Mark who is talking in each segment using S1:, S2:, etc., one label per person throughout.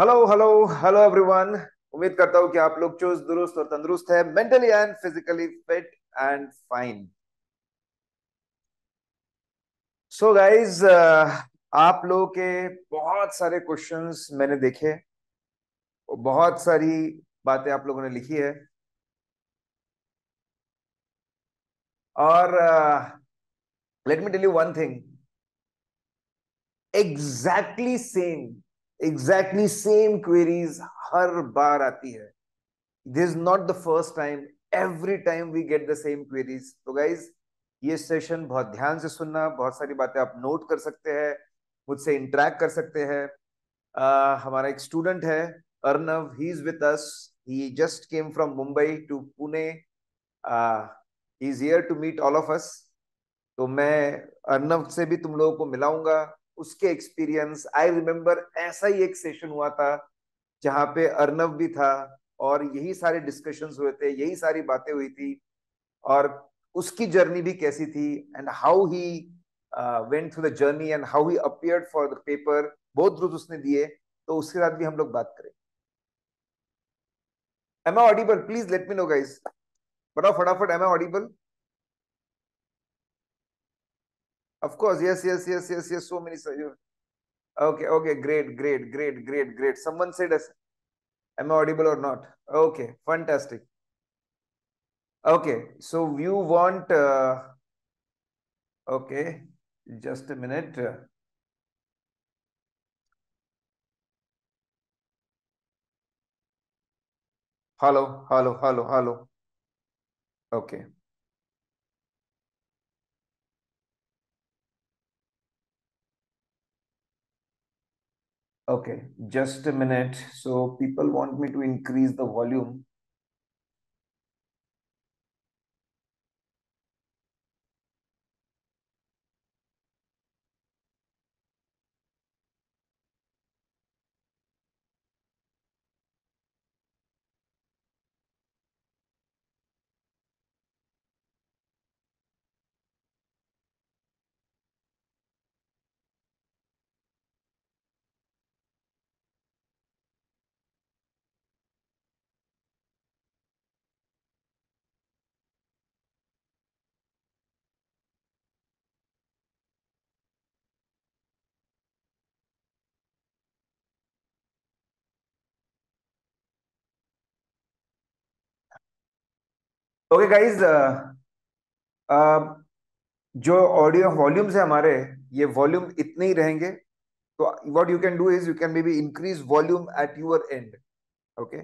S1: Hello hello hello everyone उम्मीद करता हूँ कि आप लोग चुस्त दुरुस्त और तंदुरुस्त है mentally and physically fit and fine so guys आप लोगों के बहुत सारे क्वेश्चंस मैंने देखे बहुत सारी बातें आप लोगों ने लिखी है और let me tell you one thing exactly same exactly same queries हर बार आती है this is not the first time every time we get the same queries तो गाइज ये सेशन बहुत ध्यान से सुनना बहुत सारी बातें आप नोट कर सकते हैं मुझसे इंटरेक्ट कर सकते हैं uh, हमारा एक स्टूडेंट है Arnav he is with us he just came from Mumbai to Pune he is here to meet all of us तो मैं अर्नव से भी तुम लोगों को मिलाऊंगा उसके एक्सपीरियंस आई रिमेम्बर ऐसा ही एक सेशन हुआ था जहां पे अर्नव भी था और यही सारे डिस्कशंस हुए थे यही सारी बातें हुई थी और उसकी जर्नी भी कैसी थी and how he went through the journey and how he appeared for the paper बहुत द्रुत उसने दिए तो उसके साथ भी हम लोग बात करें am I audible please let me know guys बताओ फटाफट am I audible Of course, yes, yes, yes, yes, yes. So many. Okay, okay, great, great, great, great, great. Someone said, us, am I audible or not? Okay, fantastic. Okay, so you want, uh, okay, just a minute. Hello, hello, hello, hello. Okay. Okay, just a minute. So people want me to increase the volume. Okay guys uh, uh, जो audio volumes है हमारे ये volume इतने ही रहेंगे तो what you can do is you can maybe increase volume at your end okay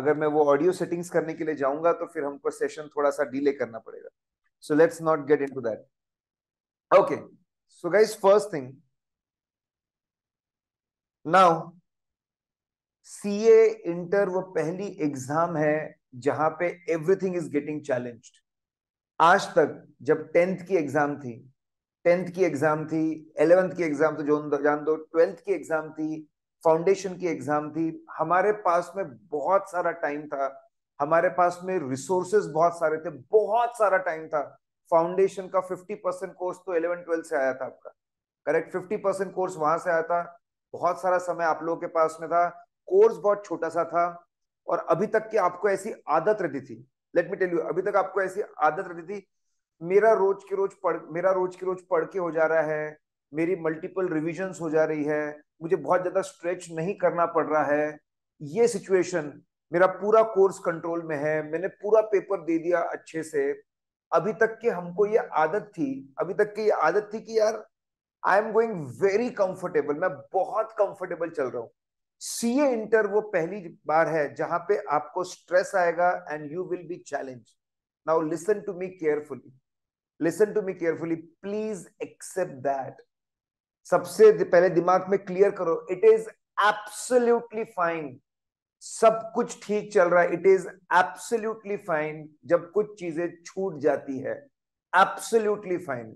S1: अगर मैं वो ऑडियो सेटिंग्स करने के लिए जाऊंगा तो फिर हमको सेशन थोड़ा सा डिले करना पड़ेगा so let's not get into that okay so guys first thing now CA inter वो पहली एग्जाम है जहां पे एवरीथिंग इज गेटिंग चैलेंज्ड आज तक जब टेंथ की एग्जाम थी टेंथ की एग्जाम थी एलेवेंथ की एग्जाम तो जो जान दो ट्वेल्थ की एग्जाम थी फाउंडेशन की एग्जाम थी हमारे पास में बहुत सारा टाइम था हमारे पास में रिसोर्सेज बहुत सारे थे बहुत सारा टाइम था फाउंडेशन का फिफ्टी परसेंट कोर्स तो इलेवन ट्वेल्थ से आया था आपका करेक्ट फिफ्टी परसेंट कोर्स वहां से आया था बहुत सारा समय आप लोगों के पास में था कोर्स बहुत छोटा सा था और अभी तक की आपको ऐसी आदत रहती थी लेट मी टेल यू अभी तक आपको ऐसी आदत रहती थी मेरा रोज के रोज पढ़ मेरा रोज के रोज पढ़ के हो जा रहा है मेरी मल्टीपल रिविजन हो जा रही है मुझे बहुत ज्यादा स्ट्रेच नहीं करना पड़ रहा है ये सिचुएशन मेरा पूरा कोर्स कंट्रोल में है मैंने पूरा पेपर दे दिया अच्छे से अभी तक के हमको ये आदत थी अभी तक की ये आदत थी कि यार I am going very comfortable मैं बहुत कंफर्टेबल चल रहा हूँ सीए इंटर वो पहली बार है जहां पे आपको स्ट्रेस आएगा and you will be challenge now listen to me carefully listen to me carefully please accept that सबसे पहले दिमाग में क्लियर करो इट इज एब्सोल्युटली फाइन सब कुछ ठीक चल रहा है इट इज एब्सोल्युटली फाइन जब कुछ चीजें छूट जाती है एब्सोल्युटली फाइन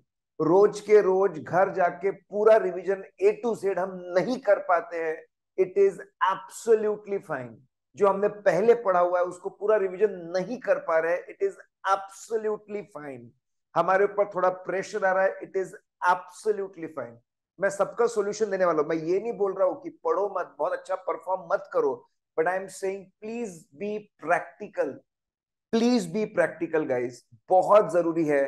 S1: रोज के रोज घर जाके पूरा रिवीजन ए टू जेड हम नहीं कर पाते हैं इट इज एब्सोल्यूटली फाइन जो हमने पहले पढ़ा हुआ है उसको पूरा रिवीजन नहीं कर पा रहे इट इज एब्सोल्यूटली फाइन हमारे ऊपर थोड़ा प्रेशर आ रहा है इट इज एब्सोल्यूटली फाइन मैं सबका सोल्यूशन देने वाला हूं मैं ये नहीं बोल रहा हूँ कि पढ़ो मत बहुत अच्छा परफॉर्म मत करो but I am saying please be practical please be practical guys बहुत जरूरी है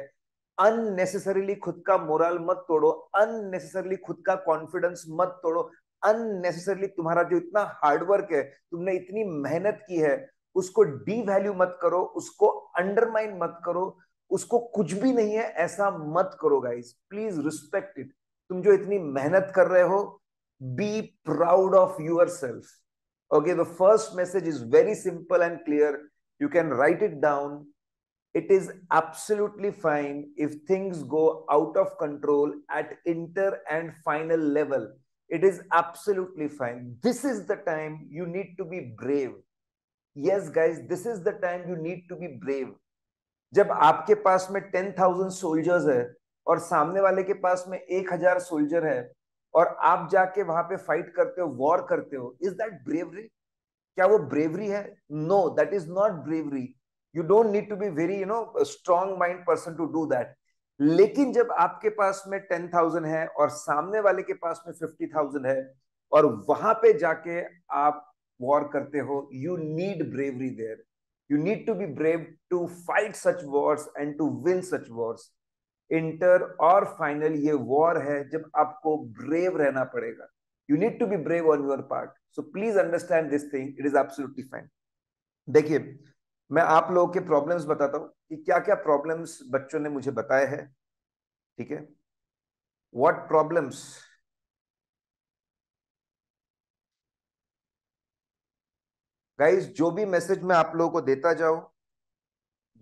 S1: अननेसेसरीली खुद का मोरल मत तोड़ो अननेसेसरीली खुद का कॉन्फिडेंस मत तोड़ो अननेसेसरली तुम्हारा जो इतना हार्डवर्क है तुमने इतनी मेहनत की है उसको डी वैल्यू मत करो उसको अंडरमाइन मत करो उसको कुछ भी नहीं है ऐसा मत करो गाइस प्लीज रिस्पेक्ट इट तुम जो इतनी मेहनत कर रहे हो be proud of your self okay the first message is very simple and clear you can write it down it is absolutely fine if things go out of control at inter and final level It is absolutely fine. This is the time you need to be brave. Yes, guys, this is the time you need to be brave. जब आपके पास में ten thousand soldiers है और सामने वाले के पास में एक हजार सोल्जर है और आप जाके वहां पे फाइट करते हो वॉर करते हो इज दैट ब्रेवरी क्या वो ब्रेवरी है no that is not bravery you don't need to be very you know strong mind person to do that लेकिन जब आपके पास में टेन थाउजेंड है और सामने वाले के पास में फिफ्टी थाउजेंड है और वहां पे जाके आप वॉर करते हो you need bravery there you need to be brave to fight such wars and to win such wars inter और फाइनल ये वॉर है जब आपको ब्रेव रहना पड़ेगा you need to be brave on your part so please understand this thing it is absolutely fine देखिए मैं आप लोगों के प्रॉब्लम्स बताता हूँ कि क्या क्या प्रॉब्लम्स बच्चों ने मुझे बताए हैं ठीक है वॉट प्रॉब्लम्स गाइज जो भी मैसेज मैं आप लोगों को देता जाऊं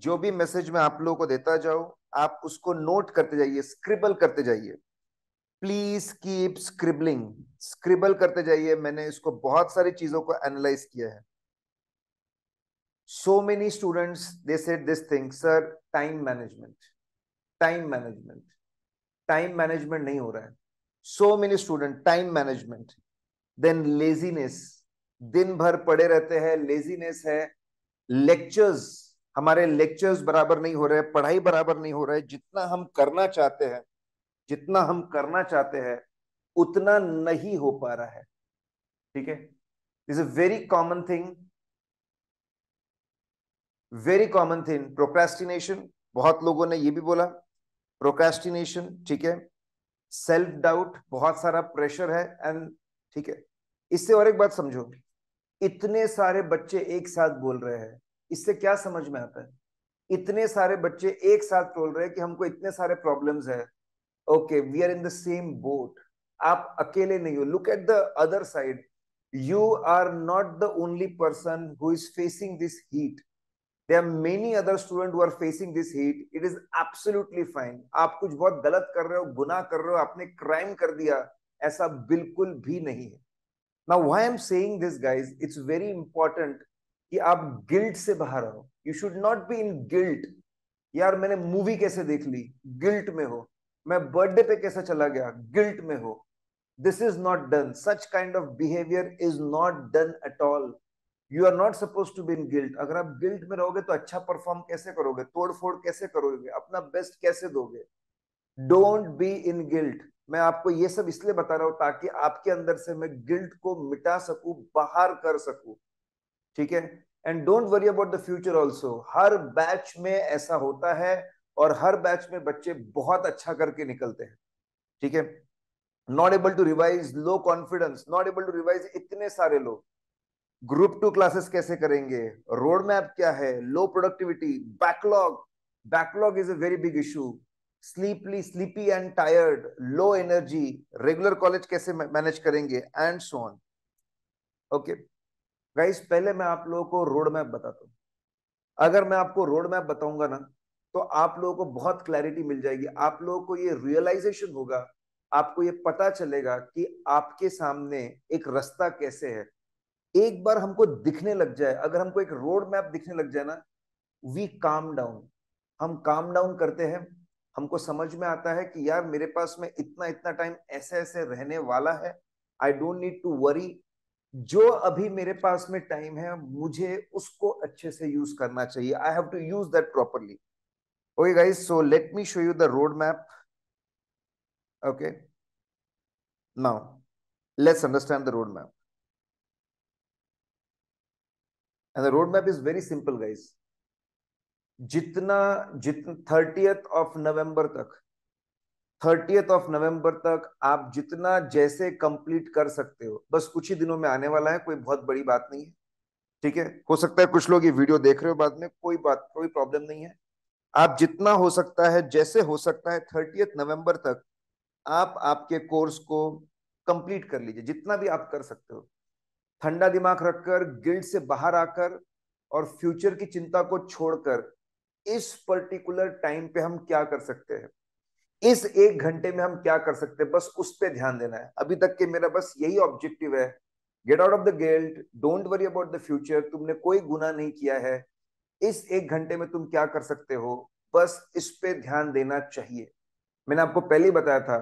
S1: जो भी मैसेज मैं आप लोगों को देता जाऊं आप उसको नोट करते जाइए स्क्रिबल करते जाइए प्लीज कीप स्क्रिबलिंग स्क्रिबल करते जाइए मैंने इसको बहुत सारी चीजों को एनालाइज किया है so many students they said this thing sir time management time management time management nahi ho raha hai so many student time management then laziness दिन भर पड़े रहते हैं लेजीनेस है लेक्चर्स हमारे लेक्चर्स बराबर नहीं हो रहे पढ़ाई बराबर नहीं हो रहे जितना हम करना चाहते हैं जितना हम करना चाहते हैं उतना नहीं हो पा रहा है ठीक है is a very common thing very common thing procrastination बहुत लोगों ने ये भी बोला प्रोक्रेस्टिनेशन ठीक है सेल्फ डाउट बहुत सारा प्रेशर है एंड ठीक है इससे और एक बात समझो इतने सारे बच्चे एक साथ बोल रहे हैं इससे क्या समझ में आता है इतने सारे बच्चे एक साथ बोल रहे हैं कि हमको इतने सारे प्रॉब्लम्स है okay we are in the same boat आप अकेले नहीं हो look at the other side you are not the only person who is facing this heat there many other student are facing this heat it is absolutely fine आप कुछ बहुत गलत कर रहे हो गुना कर रहे हो आपने क्राइम कर दिया ऐसा बिल्कुल भी नहीं है ना why am saying this guys it's very important कि आप गिल्ट से बाहर आओ you should not be in guilt यार मैंने मूवी कैसे देख ली गिल्ट में हो मैं बर्थडे पे कैसे चला गया गिल्ट में हो this is not done such kind of behaviour is not done at all you are not suppose to be in guilt अगर आप गिल्ट में रहोगे तो अच्छा परफॉर्म कैसे करोगे तोड़फोड़ कैसे करोगे अपना बेस्ट कैसे दोगे डोंट बी इन गिल्ट मैं आपको ये सब इसलिए बता रहा हूं ताकि आपके अंदर से मैं गिल्ट को मिटा सकू बाहर कर सकू ठीक है and don't worry about the future also हर बैच में ऐसा होता है और हर बैच में बच्चे बहुत अच्छा करके निकलते हैं ठीक है not able to revise low confidence not able to revise इतने सारे लोग ग्रुप टू क्लासेस कैसे करेंगे रोड मैप क्या है low productivity backlog backlog is a very big issue sleepily sleepy and tired low energy regular college कैसे manage करेंगे and so on okay guys पहले मैं आप लोगों को रोड मैप बताता हूँ अगर मैं आपको रोड मैप बताऊंगा ना तो आप लोगों को बहुत क्लैरिटी मिल जाएगी आप लोगों को ये रियलाइजेशन होगा आपको ये पता चलेगा कि आपके सामने एक रास्ता कैसे है एक बार हमको दिखने लग जाए अगर हमको एक रोड मैप दिखने लग जाए ना वी काम डाउन हम काम डाउन करते हैं हमको समझ में आता है कि यार मेरे पास में इतना इतना टाइम ऐसे ऐसे रहने वाला है I don't need to worry जो अभी मेरे पास में टाइम है मुझे उसको अच्छे से यूज करना चाहिए I have to use that properly okay guys so let me show you the road map okay now let's understand the road map And road map is very simple guys. जितना जितना thirty of November तक thirty of November तक आप जितना जैसे complete कर सकते हो बस कुछ ही दिनों में आने वाला है कोई बहुत बड़ी बात नहीं है ठीक है हो सकता है कुछ लोग ये वीडियो देख रहे हो बाद में कोई बात कोई प्रॉब्लम नहीं है आप जितना हो सकता है जैसे हो सकता है थर्टी नवंबर तक आप आपके कोर्स को कंप्लीट कर लीजिए जितना भी आप कर सकते हो ठंडा दिमाग रखकर गिल्ड से बाहर आकर और फ्यूचर की चिंता को छोड़कर इस पर्टिकुलर टाइम पे हम क्या कर सकते हैं इस एक घंटे में हम क्या कर सकते हैं बस उस पर ध्यान देना है अभी तक के मेरा बस यही ऑब्जेक्टिव है get out of the guilt don't worry about the future तुमने कोई गुना नहीं किया है इस एक घंटे में तुम क्या कर सकते हो बस इस पे ध्यान देना चाहिए मैंने आपको पहले ही बताया था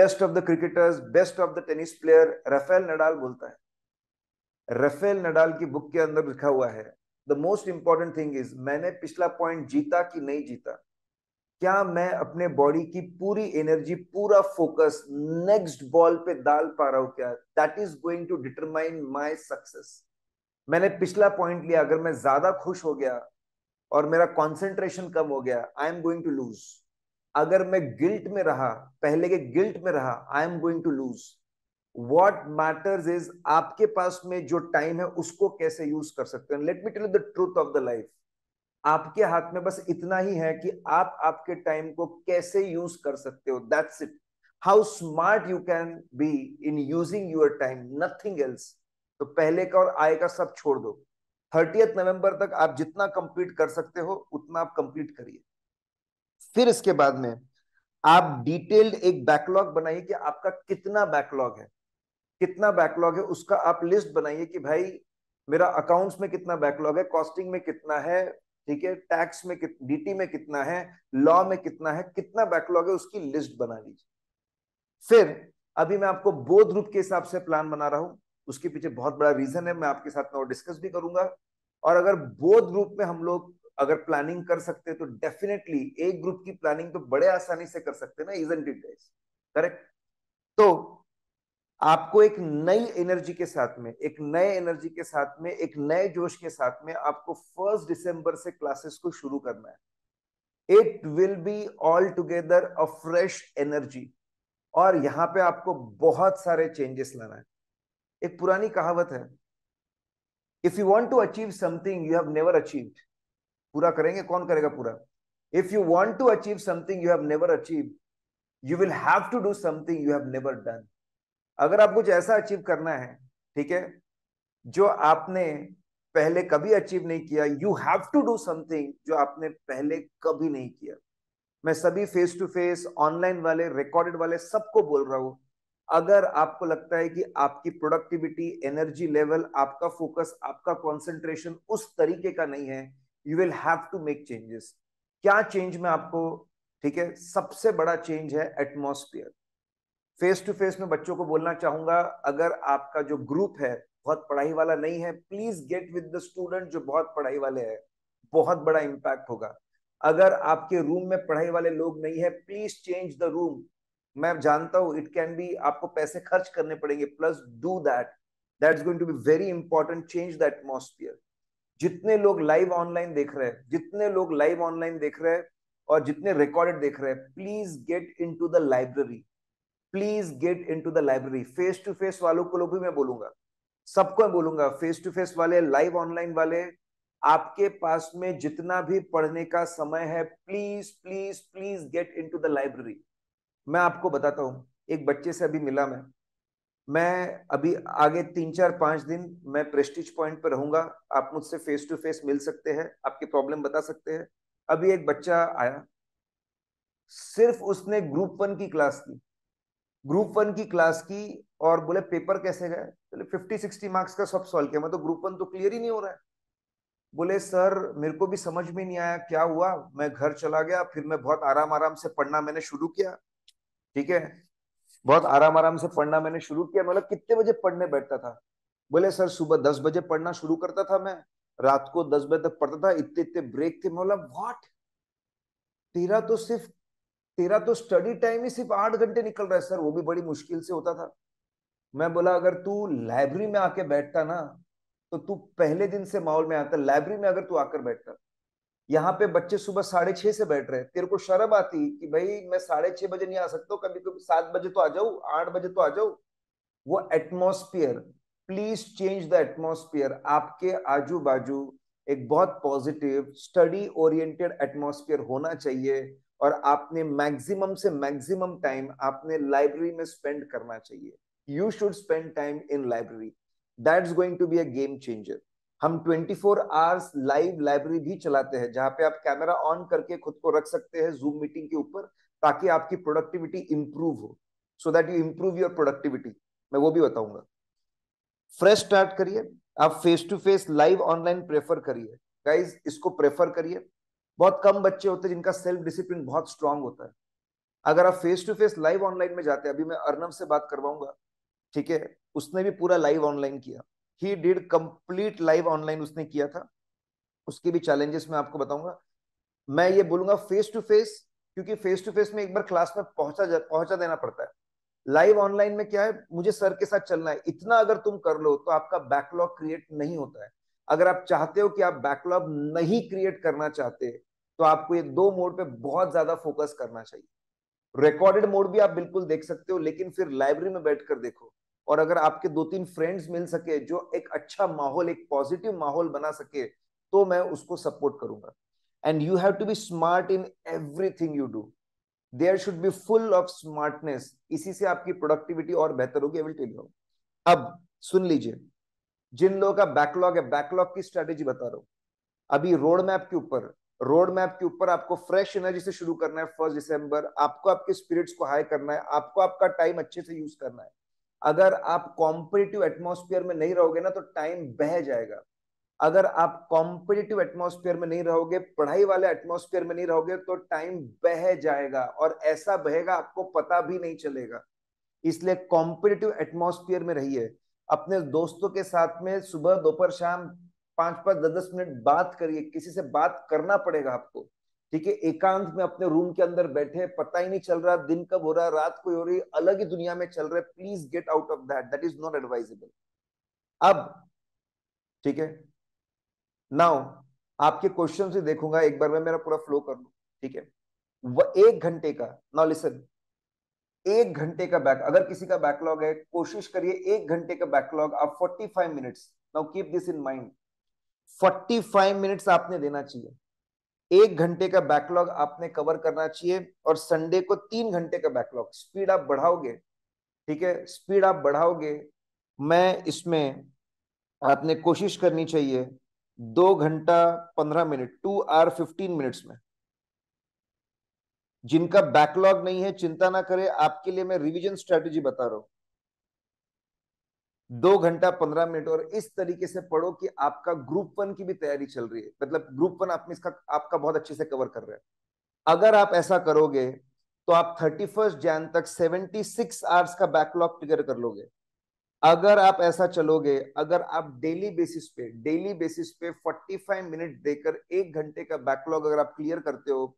S1: best of the cricketers best of the tennis player Rafael Nadal बोलता है रफेल नडाल की बुक के अंदर लिखा हुआ है the most important thing is मैंने पिछला पॉइंट जीता कि नहीं जीता क्या मैं अपने बॉडी की पूरी एनर्जी पूरा फोकस नेक्स्ट बॉल पे डाल पा रहा हूं क्या that is going to determine my success मैंने पिछला पॉइंट लिया अगर मैं ज्यादा खुश हो गया और मेरा कंसंट्रेशन कम हो गया I am going to lose अगर मैं गिल्ट में रहा पहले के गिल्ट में रहा I am going to lose what matters is आपके पास में जो टाइम है उसको कैसे यूज कर सकते हैं let me tell the truth of the life आपके हाथ में बस इतना ही है कि आप आपके टाइम को कैसे यूज कर सकते हो that's it how smart you can be in using your time nothing else तो पहले का और आय का सब छोड़ दो थर्टियथ नवंबर तक आप जितना कंप्लीट कर सकते हो उतना आप कंप्लीट करिए फिर इसके बाद में आप डिटेल्ड एक बैकलॉग बनाइए कि आपका कितना बैकलॉग है कितना बैकलॉग है उसका आप लिस्ट बनाइए कि भाई मेरा अकाउंट्स में कितना बैकलॉग है कॉस्टिंग में कितना है ठीक है टैक्स में डीटी में कितना है लॉ में कितना है कितना बैकलॉग है उसकी लिस्ट बना लीजिए फिर अभी मैं आपको बोध रूप के हिसाब से प्लान बना रहा हूं उसके पीछे बहुत बड़ा रीजन है मैं आपके साथ में और डिस्कस भी करूंगा और अगर बोध रूप में हम लोग अगर प्लानिंग कर सकते तो डेफिनेटली एक ग्रुप की प्लानिंग तो बड़े आसानी से कर सकते ना इज इट करेक्ट तो आपको एक नई एनर्जी के साथ में एक नए एनर्जी के साथ में एक नए जोश के साथ में आपको फर्स्ट दिसंबर से क्लासेस को शुरू करना है it will be all together a fresh energy और यहाँ पे आपको बहुत सारे चेंजेस लाना है एक पुरानी कहावत है if you want to achieve something you have never achieve पूरा करेंगे कौन करेगा पूरा if you want to achieve something you have never achieve you will have to do something you have never done अगर आप कुछ ऐसा अचीव करना है ठीक है जो आपने पहले कभी अचीव नहीं किया you have to do something जो आपने पहले कभी नहीं किया मैं सभी फेस टू फेस ऑनलाइन वाले रिकॉर्डेड वाले सबको बोल रहा हूं अगर आपको लगता है कि आपकी प्रोडक्टिविटी एनर्जी लेवल आपका फोकस आपका कॉन्सेंट्रेशन उस तरीके का नहीं है you will have to make changes क्या चेंज में आपको ठीक है सबसे बड़ा चेंज है एटमोस्फियर फेस टू फेस में बच्चों को बोलना चाहूंगा अगर आपका जो ग्रुप है बहुत पढ़ाई वाला नहीं है please get with the student जो बहुत पढ़ाई वाले हैं बहुत बड़ा इम्पैक्ट होगा अगर आपके रूम में पढ़ाई वाले लोग नहीं है प्लीज चेंज द रूम मैं जानता हूं इट कैन बी आपको पैसे खर्च करने पड़ेंगे plus do that that going to be very important change the atmosphere जितने लोग लाइव ऑनलाइन देख रहे हैं जितने लोग लाइव ऑनलाइन देख रहे हैं और जितने रिकॉर्डेड देख रहे हैं please get into the library please get into the library face to face वालों को भी मैं बोलूंगा सबको मैं बोलूंगा फेस टू फेस वाले लाइव ऑनलाइन वाले आपके पास में जितना भी पढ़ने का समय है please please please get into the library मैं आपको बताता हूँ एक बच्चे से अभी मिला मैं मैं अभी आगे तीन चार पांच दिन मैं प्रेस्टिज पॉइंट पर रहूंगा आप मुझसे फेस टू फेस मिल सकते हैं आपकी प्रॉब्लम बता सकते हैं अभी एक बच्चा आया सिर्फ उसने ग्रुप वन की क्लास की ग्रुप वन की क्लास की और बोले पेपर कैसे गए बोले फिफ्टी सिक्सटी मार्क्स का सब सॉल्व किया मैं तो ग्रुप वन तो क्लियर ही नहीं हो रहा है बोले सर मेरे को भी समझ में नहीं आया क्या हुआ मैं घर चला गया फिर मैं बहुत आराम आराम से पढ़ना मैंने शुरू किया ठीक है बहुत आराम आराम से पढ़ना मैंने शुरू किया मतलब कितने बजे पढ़ने बैठता था बोले सर सुबह दस बजे पढ़ना शुरू करता था मैं रात को दस बजे तक पढ़ता था इतने इतने ब्रेक थे मतलब वॉट तेरा तो सिर्फ तेरा तो स्टडी टाइम ही सिर्फ आठ घंटे निकल रहा है सर वो भी बड़ी मुश्किल से होता था मैं बोला अगर तू लाइब्रेरी में आके बैठता ना तो तू पहले दिन से माहौल में आता लाइब्रेरी में अगर तू आकर बैठता यहाँ पे बच्चे सुबह साढ़े छह से बैठ रहे तेरे को शर्म आती कि भाई मैं साढ़े छह बजे नहीं आ सकता हूँ कभी कभी सात बजे तो आ जाऊ आठ बजे तो आ जाऊ वो atmosphere please change the atmosphere आपके आजू बाजू एक बहुत पॉजिटिव स्टडी ओरिएंटेड एटमोस्फियर होना चाहिए और आपने मैक्सिमम से मैक्सिमम टाइम आपने लाइब्रेरी में स्पेंड करना चाहिए you should spend time in library that's going to be a game changer हम 24 फोर आवर्स लाइव लाइब्रेरी भी चलाते हैं जहां पे आप कैमरा ऑन करके खुद को रख सकते हैं जूम मीटिंग के ऊपर ताकि आपकी प्रोडक्टिविटी इंप्रूव हो so that you improve your productivity मैं वो भी बताऊंगा फ्रेश स्टार्ट करिए आप face to face live online prefer करिए गाइज इसको प्रेफर करिए बहुत कम बच्चे होते हैं जिनका सेल्फ डिसिप्लिन बहुत स्ट्रांग होता है अगर आप face to face live online में जाते हैं अभी मैं अर्नब से बात करवाऊंगा ठीक है उसने भी पूरा लाइव ऑनलाइन किया ही डिड कंप्लीट लाइव ऑनलाइन उसने किया था उसके भी चैलेंजेस मैं आपको बताऊंगा मैं ये बोलूंगा फेस टू फेस क्योंकि फेस टू फेस में एक बार क्लास में पहुंचा जा, पहुंचा देना पड़ता है लाइव ऑनलाइन में क्या है मुझे सर के साथ चलना है इतना अगर तुम कर लो तो आपका बैकलॉग क्रिएट नहीं होता है अगर आप चाहते हो कि आप बैकलॉग नहीं क्रिएट करना चाहते तो आपको ये दो मोड पे बहुत ज्यादा फोकस करना चाहिए रिकॉर्डेड मोड भी आप बिल्कुल देख सकते हो लेकिन फिर लाइब्रेरी में बैठ कर देखो और अगर आपके दो तीन फ्रेंड्स मिल सके जो एक अच्छा माहौल एक पॉजिटिव माहौल बना सके तो मैं उसको सपोर्ट करूंगा and you have to be smart in everything you do there should be full of smartness इसी से आपकी प्रोडक्टिविटी और बेहतर होगी विल टेल यू अब सुन लीजिए जिन लोगों का बैकलॉग है बैकलॉग की स्ट्रेटेजी बता रहा हूं अभी रोड मैप के ऊपर रोड मैप के ऊपर आपको फ्रेश एनर्जी से शुरू करना है फर्स्ट दिसंबर आपको आपके स्पिरिट्स को हाई करना है आपको आपका टाइम अच्छे से यूज करना है अगर आप कॉम्पिटेटिव एटमोसफियर में नहीं रहोगे ना तो टाइम बह जाएगा अगर आप कॉम्पिटेटिव एटमोसफियर में नहीं रहोगे पढ़ाई वाले एटमोसफियर में नहीं रहोगे तो टाइम बह जाएगा और ऐसा बहेगा आपको पता भी नहीं चलेगा इसलिए कॉम्पिटेटिव एटमोसफियर में रहिए अपने दोस्तों के साथ में सुबह दोपहर शाम पांच पांच दस दस मिनट बात करिए किसी से बात करना पड़ेगा आपको ठीक है एकांत में अपने रूम के अंदर बैठे पता ही नहीं चल रहा दिन कब हो रहा रात को हो रही अलग ही दुनिया में चल रहा है please get out of that that is not advisable अब ठीक है नाउ आपके क्वेश्चन से देखूंगा एक बार मैं मेरा पूरा फ्लो कर लू ठीक है एक घंटे का नाउ लिसन एक घंटे का बैक अगर किसी का बैकलॉग है कोशिश करिए एक घंटे का बैकलॉग आप 45 minutes now keep this in mind forty five minutes आपने देना चाहिए एक घंटे का बैकलॉग आपने कवर करना चाहिए और संडे को तीन घंटे का बैकलॉग स्पीड आप बढ़ाओगे ठीक है स्पीड आप बढ़ाओगे मैं इसमें आपने कोशिश करनी चाहिए दो घंटा पंद्रह minute two or fifteen minutes में जिनका बैकलॉग नहीं है चिंता ना करें आपके लिए मैं रिवीजन स्ट्रेटेजी बता रहा हूं दो घंटा पंद्रह मिनट और इस तरीके से पढ़ो कि आपका ग्रुप वन की भी तैयारी चल रही है मतलब ग्रुप वन आप इसका आपका बहुत अच्छे से कवर कर रहे हैं अगर आप ऐसा करोगे तो आप थर्टी फर्स्ट जैन तक सेवेंटी सिक्स आवर्स का बैकलॉग क्लियर कर लोगे अगर आप ऐसा चलोगे अगर आप डेली बेसिस पे डेली बेसिस पे फोर्टी फाइव मिनट देकर एक घंटे का बैकलॉग अगर आप क्लियर करते हो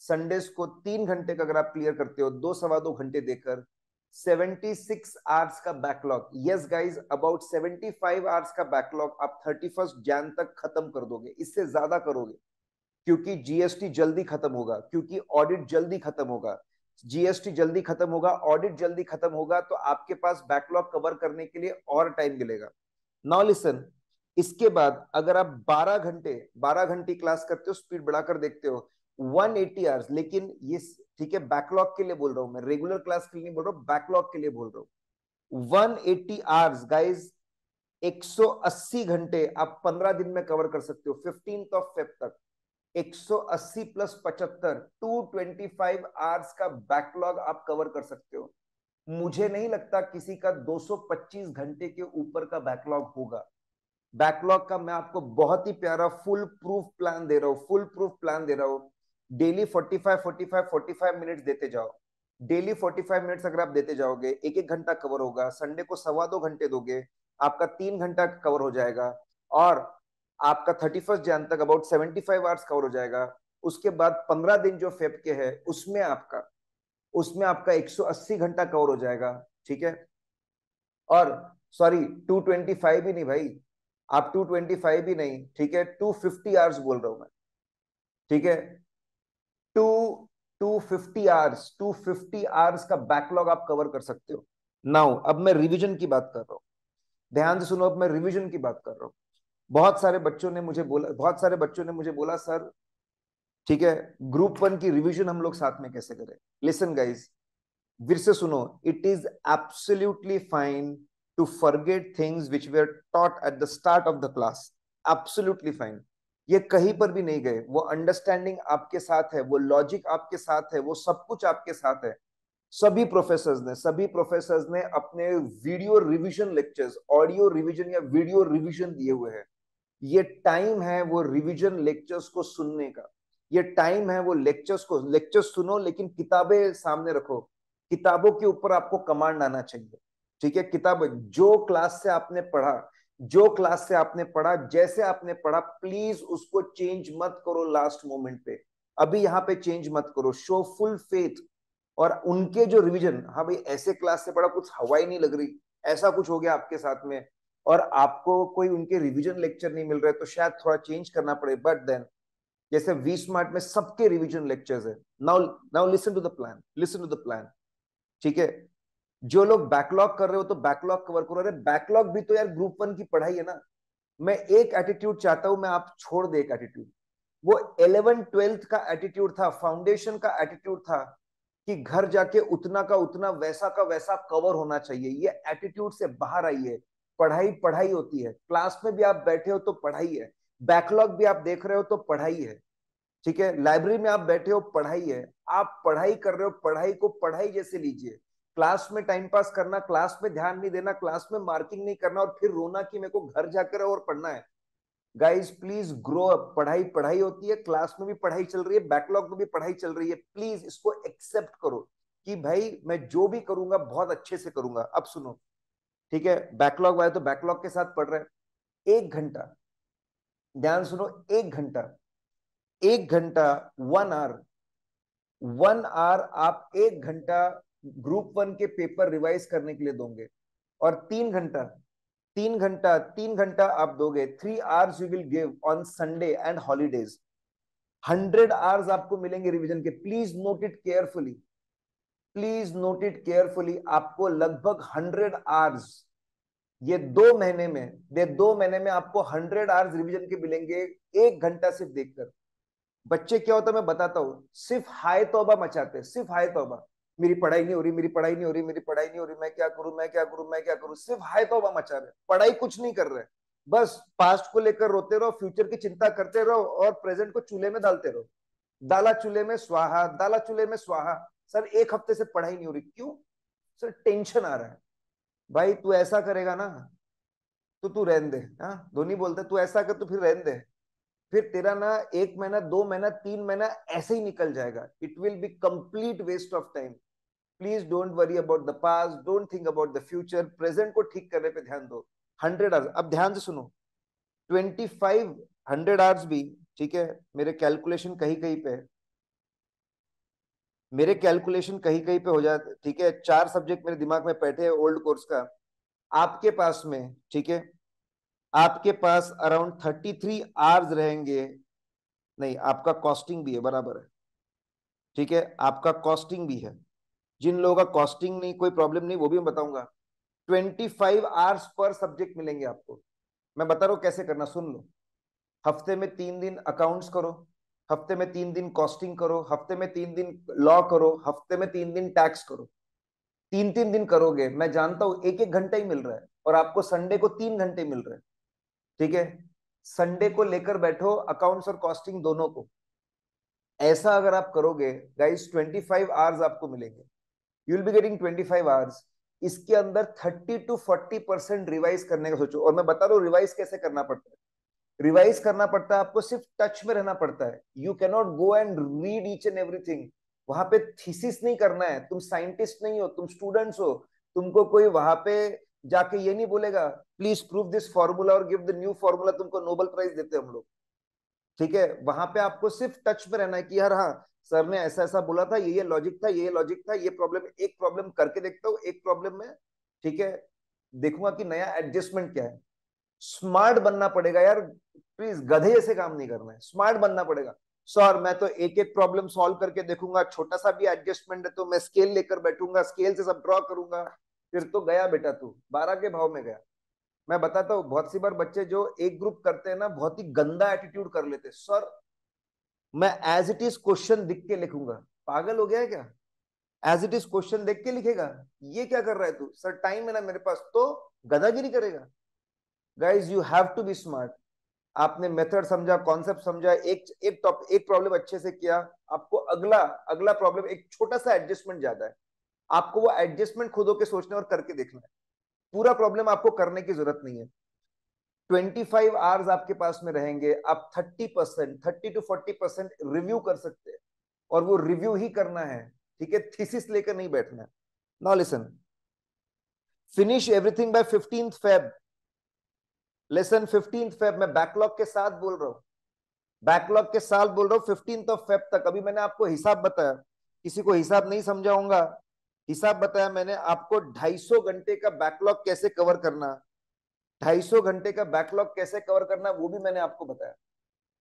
S1: संडेस को तीन घंटे का अगर आप क्लियर करते हो दो सवा दो घंटे देकर 76 आवर्स का backlog yes guys about 75 hours का बैकलॉग आप 31 जैन तक खत्म कर दोगे इससे ज्यादा करोगे क्योंकि जीएसटी जल्दी खत्म होगा क्योंकि ऑडिट जल्दी खत्म होगा जीएसटी जल्दी खत्म होगा ऑडिट जल्दी खत्म होगा तो आपके पास बैकलॉग कवर करने के लिए और टाइम मिलेगा नाउ लिसन इसके बाद अगर आप 12 घंटे 12 घंटे क्लास करते हो स्पीड बढ़ाकर देखते हो 180 आवर्स लेकिन ये ठीक है बैकलॉग के लिए बोल रहा हूं मैं रेगुलर क्लास के लिए बोल रहा हूँ बैकलॉग के लिए बोल रहा हूँ 180 आवर्स गाइज 180 घंटे आप 15 दिन में कवर कर सकते हो फिफ्टीन ऑफ फेब तक 180 प्लस 75 225 आवर्स का बैकलॉग आप कवर कर सकते हो मुझे नहीं लगता किसी का 225 घंटे के ऊपर का बैकलॉग होगा बैकलॉग का मैं आपको बहुत ही प्यारा फुल प्रूफ प्लान दे रहा हूँ फुल प्रूफ प्लान दे रहा हूँ डेली 45 45 45 मिनट्स देते जाओ डेली 45 मिनट्स अगर आप देते जाओगे एक एक घंटा कवर होगा संडे को सवा दो घंटे दोगे आपका तीन घंटा कवर हो जाएगा और आपका थर्टी फर्स्ट जैन तक about seventy five hours cover हो जाएगा उसके बाद पंद्रह दिन जो फेब के है उसमें आपका उसमें आपका एक सौ अस्सी घंटा कवर हो जाएगा ठीक है और सॉरी टू ट्वेंटी फाइव भी नहीं भाई आप टू ट्वेंटी फाइव भी नहीं ठीक है टू फिफ्टी आवर्स बोल रहा हूँ मैं ठीक है two two fifty hours two fifty hours का बैकलॉग आप कवर कर सकते हो नाउ अब मैं रिविजन की बात कर रहा हूँ ध्यान से सुनो अब मैं रिविजन की बात कर रहा हूँ बहुत सारे बच्चों ने मुझे बोला बहुत सारे बच्चों ने मुझे बोला सर ठीक है ग्रुप वन की रिविजन हम लोग साथ में कैसे करें लिसन गाइज फिर से सुनो it is absolutely fine to forget things which we are taught at the start of the class absolutely fine ये कहीं पर भी नहीं गए वो अंडरस्टैंडिंग आपके साथ है वो लॉजिक आपके साथ है वो सब कुछ आपके साथ है सभी प्रोफेसर ने सभी प्रोफेसर ने अपने video revision lectures audio revision या वीडियो रिविजन दिए हुए हैं ये टाइम है वो रिविजन लेक्चर्स को सुनने का ये टाइम है वो लेक्चर्स को लेक्चर्स सुनो लेकिन किताबें सामने रखो किताबों के ऊपर आपको कमांड आना चाहिए ठीक है किताब जो क्लास से आपने पढ़ा जो क्लास से आपने पढ़ा जैसे आपने पढ़ा प्लीज उसको चेंज मत करो लास्ट मोमेंट पे अभी यहाँ पे चेंज मत करो शो फुल फेथ और उनके जो रिविजन हाँ भाई ऐसे क्लास से पढ़ा कुछ हवा ही नहीं लग रही ऐसा कुछ हो गया आपके साथ में और आपको कोई उनके रिविजन लेक्चर नहीं मिल रहे तो शायद थोड़ा चेंज करना पड़े बट देन जैसे वी स्मार्ट में सबके रिविजन लेक्चर्स है now now listen to the plan listen to the plan ठीक है जो लोग बैकलॉग कर रहे हो तो बैकलॉग कवर करो अरे बैकलॉग भी तो यार ग्रुप वन की पढ़ाई है ना मैं एक एटीट्यूड चाहता हूं मैं आप छोड़ दे एक एटीट्यूड वो इलेवन ट्वेल्थ का एटीट्यूड था फाउंडेशन का एटीट्यूड था कि घर जाके उतना का उतना वैसा का वैसा कवर होना चाहिए ये एटीट्यूड से बाहर आई है पढ़ाई पढ़ाई होती है क्लास में भी आप बैठे हो तो पढ़ाई है बैकलॉग भी आप देख रहे हो तो पढ़ाई है ठीक है लाइब्रेरी में आप बैठे हो पढ़ाई है आप पढ़ाई कर रहे हो पढ़ाई को पढ़ाई जैसे लीजिए क्लास में टाइम पास करना क्लास में ध्यान नहीं देना क्लास में मार्किंग नहीं करना और फिर रोना कि मेरे को घर जाकर और पढ़ना है गाइज प्लीज ग्रो अप पढ़ाई पढ़ाई होती है क्लास में भी पढ़ाई चल रही है बैकलॉग में भी पढ़ाई चल रही है प्लीज इसको एक्सेप्ट करो कि भाई मैं जो भी करूंगा बहुत अच्छे से करूंगा अब सुनो ठीक है बैकलॉग वाले तो बैकलॉग के साथ पढ़ रहे हैं एक घंटा ध्यान सुनो एक घंटा एक घंटा वन आवर वन आवर आप एक घंटा ग्रुप वन के पेपर रिवाइज करने के लिए दोगे और तीन घंटा तीन घंटा तीन घंटा आप दोगे three hours you will give on Sunday and holidays hundred hours आपको मिलेंगे रिविजन के please note it carefully please note it carefully आपको लगभग हंड्रेड आवर्स ये दो महीने में ये दो महीने में आपको हंड्रेड आवर्स रिवीजन के मिलेंगे एक घंटा सिर्फ देखकर बच्चे क्या होता है मैं बताता हूं सिर्फ हाय तोबा मचाते सिर्फ हाय तोबा मेरी पढ़ाई नहीं हो रही मेरी पढ़ाई नहीं हो रही मेरी पढ़ाई नहीं हो रही मैं क्या करूं मैं क्या करूं मैं क्या करूं सिर्फ हाय तो मचा रहे पढ़ाई कुछ नहीं कर रहे बस पास्ट को लेकर रोते रहो फ्यूचर की चिंता करते रहो और प्रेजेंट को चूल्हे में डालते रहो दाला चूल्हे में स्वाहा दाला चूल्हे में स्वाहा सर एक हफ्ते से पढ़ाई नहीं हो रही क्यों सर टेंशन आ रहा है भाई तू ऐसा करेगा ना तो तू रहन दे हाँ? धोनी बोलते तू ऐसा कर तो फिर रहन दे फिर तेरा ना एक महीना दो महीना तीन महीना ऐसे ही निकल जाएगा it will be complete waste of time please don't worry about the pass don't think about the future present को ठीक करने पे ध्यान दो हंड्रेड आवर्स अब ध्यान से सुनो ट्वेंटी फाइव हंड्रेड आवर्स भी ठीक है मेरे कैलकुलेशन कहीं कहीं पे मेरे कैलकुलेशन कहीं कहीं पे हो जाते ठीक है चार सब्जेक्ट मेरे दिमाग में बैठे हैं ओल्ड कोर्स का आपके पास में ठीक है आपके पास अराउंड थर्टी थ्री आवर्स रहेंगे नहीं आपका कॉस्टिंग भी है बराबर है ठीक है आपका कॉस्टिंग भी है जिन लोगों का कॉस्टिंग नहीं कोई प्रॉब्लम नहीं वो भी मैं बताऊंगा ट्वेंटी फाइव आवर्स पर सब्जेक्ट मिलेंगे आपको मैं बता रहा हूँ कैसे करना सुन लो हफ्ते में तीन दिन अकाउंट्स करो हफ्ते में तीन दिन कॉस्टिंग करो हफ्ते में तीन दिन लॉ करो हफ्ते में तीन दिन टैक्स करो तीन तीन दिन करोगे मैं जानता हूँ एक एक घंटा ही मिल रहा है और आपको संडे को तीन घंटे मिल रहे हैं ठीक है संडे को लेकर बैठो अकाउंट्स और कॉस्टिंग दोनों को ऐसा अगर आप करोगे गाइस ट्वेंटी फाइव आवर्स आपको मिलेंगे you will be getting 25 hours इसके अंदर 30 टू 40 परसेंट रिवाइज करने का सोचो और मैं बता रहा रिवाइज कैसे करना पड़ता है रिवाइज करना पड़ता है आपको सिर्फ टच में रहना पड़ता है you cannot go and read each and everything वहां पे थीसिस नहीं करना है तुम साइंटिस्ट नहीं हो तुम स्टूडेंट्स हो तुमको कोई वहां पे जाके ये नहीं बोलेगा प्लीज प्रूव दिस फॉर्मूला और गिव द न्यू फॉर्मूला तुमको नोबेल प्राइज देते हम लोग ठीक है वहां पे आपको सिर्फ टच में रहना है कि यार हाँ सर ने ऐसा ऐसा बोला था ये ये लॉजिक था ये लॉजिक था ये प्रॉब्लम एक प्रॉब्लम करके देखता हूँ एक प्रॉब्लम में ठीक है देखूंगा कि नया एडजस्टमेंट क्या है स्मार्ट बनना पड़ेगा यार प्लीज गधे ऐसे काम नहीं करना है स्मार्ट बनना पड़ेगा सर मैं तो एक एक प्रॉब्लम सॉल्व करके देखूंगा छोटा सा भी एडजस्टमेंट है तो मैं स्केल लेकर बैठूंगा स्केल से सब ड्रॉ करूंगा फिर तो गया बेटा तू बारह के भाव में गया मैं बताता हूँ बहुत सी बार बच्चे जो एक ग्रुप करते हैं ना बहुत ही गंदा एटीट्यूड कर लेते सर मैं एज इट इज क्वेश्चन दिख के लिखूंगा पागल हो गया क्या एज इट इज क्वेश्चन देख के लिखेगा ये क्या कर रहा है तू सर टाइम है ना मेरे पास तो गदागिरी करेगा guys you have to be smart आपने मेथड समझा कॉन्सेप्ट समझा एक एक टॉप एक प्रॉब्लम अच्छे से किया आपको अगला अगला प्रॉब्लम एक छोटा सा एडजस्टमेंट ज्यादा है आपको वो एडजस्टमेंट खुद होकर सोचना और करके देखना है पूरा प्रॉब्लम आपको करने की जरूरत नहीं है ट्वेंटी फाइव आवर्स आपके पास में रहेंगे आप thirty percent thirty to forty percent review कर सकते हैं और वो रिव्यू ही करना है ठीक है थीसिस लेकर नहीं बैठना है now listen finish everything by fifteen Feb lesson fifteen Feb मैं बैकलॉग के साथ बोल रहा हूँ बैकलॉग के साथ बोल रहा हूँ फिफ्टीन ऑफ फेब तक अभी मैंने आपको हिसाब बताया किसी को हिसाब नहीं समझाऊंगा हिसाब बताया मैंने आपको 250 घंटे का बैकलॉग कैसे कवर करना ढाई सौ घंटे का बैकलॉग कैसे कवर करना वो भी मैंने आपको बताया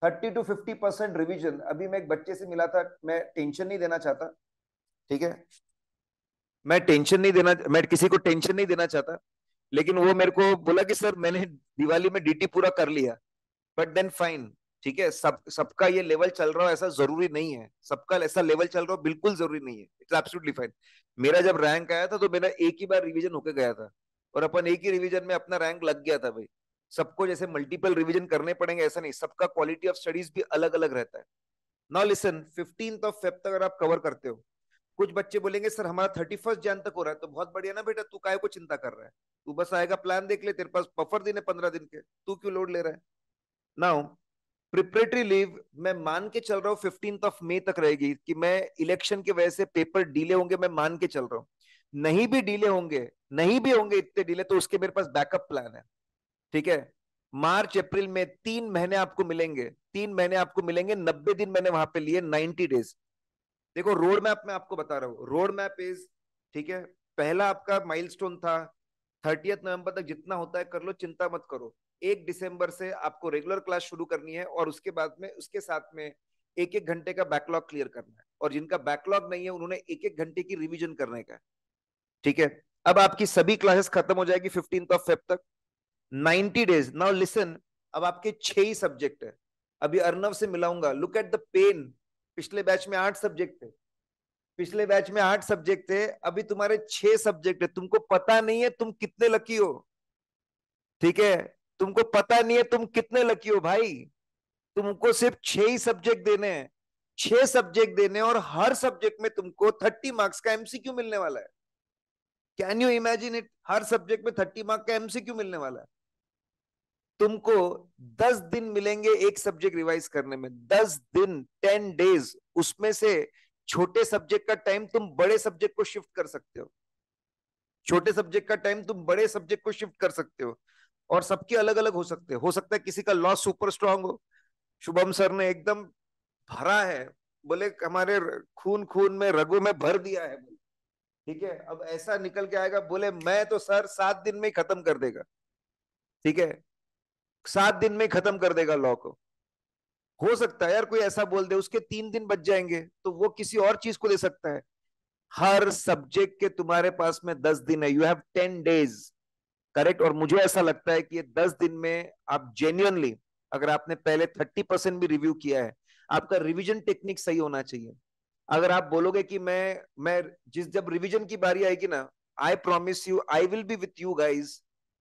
S1: thirty to fifty percent revision अभी मैं एक बच्चे से मिला था मैं टेंशन नहीं देना चाहता ठीक है मैं टेंशन नहीं देना मैं किसी को टेंशन नहीं देना चाहता लेकिन वो मेरे को बोला कि सर मैंने दिवाली में डीटी पूरा कर लिया बट देन फाइन ठीक है सब सबका ये लेवल चल रहा है ऐसा जरूरी नहीं है सबका ऐसा लेवल चल रहा बिल्कुल जरूरी नहीं है इट्स एब्सोल्युटली फाइन मेरा जब रैंक आया था तो मेरा एक ही बार रिवीजन होके गया था और अपन एक ही रिविजन में अपना रैंक लग गया था भाई सबको जैसे मल्टीपल रिविजन करने पड़ेंगे ऐसा नहीं सबका क्वालिटी ऑफ स्टडीज भी अलग अलग रहता है now listen fifteen of Feb तक अगर आप कवर करते हो कुछ बच्चे बोलेंगे सर हमारा थर्टी फर्स्ट जैन तक हो रहा है तो बहुत बढ़िया ना बेटा तू काय को चिंता कर रहा है तू बस आएगा प्लान देख ले तेरे पास पफर दिन है पंद्रह दिन के तू क्यों लोड ले रहा है नाउ प्रिपरेटरी लीव मैं मान के चल रहा हूँ फिफ्टींथ ऑफ मे तक रहेगी कि मैं इलेक्शन के वजह से पेपर डीले होंगे मैं मान के चल रहा हूँ नहीं भी डीले होंगे नहीं भी होंगे इतने डीले तो उसके मेरे पास बैकअप प्लान है ठीक है मार्च अप्रैल में तीन महीने आपको मिलेंगे तीन महीने आपको मिलेंगे नब्बे दिन मैंने वहां पे लिए नाइनटी डेज देखो रोड मैप में आपको बता रहा हूँ रोड मैप इज ठीक है पहला आपका माइलस्टोन था थर्टियथ नवंबर तक जितना होता है कर लो चिंता मत करो एक दिसंबर से आपको रेगुलर क्लास शुरू करनी है और उसके बाद में उसके साथ में एक एक घंटे का बैकलॉग क्लियर करना है और जिनका बैकलॉग नहीं है उन्होंने एक एक घंटे की रिविजन करने का ठीक है अब आपकी सभी क्लासेस खत्म हो जाएगी फिफ्टीन ऑफ फेब तक नाइनटी डेज नाउ लिसन अब आपके छह ही सब्जेक्ट है अभी अर्नव से मिलाऊंगा लुक एट द पेन पिछले बैच में आठ सब्जेक्ट थे पिछले बैच में आठ सब्जेक्ट थे अभी तुम्हारे छह सब्जेक्ट है तुमको पता नहीं है तुम कितने लकी हो ठीक है तुमको पता नहीं है तुम कितने लकी हो भाई तुमको सिर्फ छह ही सब्जेक्ट देने हैं छह सब्जेक्ट देने और हर सब्जेक्ट में तुमको थर्टी मार्क्स का एमसीक्यू मिलने वाला है कैन यू इमेजिन इट हर सब्जेक्ट में थर्टी मार्क का एमसीक्यू मिलने वाला है तुमको दस दिन मिलेंगे एक सब्जेक्ट रिवाइज करने में दस दिन टेन डेज उसमें से छोटे सब्जेक्ट का टाइम तुम बड़े सब्जेक्ट को शिफ्ट कर सकते हो छोटे सब्जेक्ट का टाइम तुम बड़े सब्जेक्ट को शिफ्ट कर सकते हो और सबके अलग अलग हो सकते हो सकता है किसी का लॉस सुपर स्ट्रांग हो शुभम सर ने एकदम भरा है बोले हमारे खून खून में रगों में भर दिया है बोले ठीक है अब ऐसा निकल के आएगा बोले मैं तो सर सात दिन में खत्म कर देगा ठीक है सात दिन में खत्म कर देगा लॉ को हो सकता है यार कोई ऐसा बोल दे उसके तीन दिन बच जाएंगे तो वो किसी और चीज को दे सकता है हर सब्जेक्ट के तुम्हारे पास में दस दिन है you have ten days correct और मुझे ऐसा लगता है कि ये दस दिन में आप जेन्युअनली अगर आपने पहले थर्टी परसेंट भी रिव्यू किया है आपका रिविजन टेक्निक सही होना चाहिए अगर आप बोलोगे कि मैं मैं जिस जब रिविजन की बारी आएगी ना I promise you I will be with you guys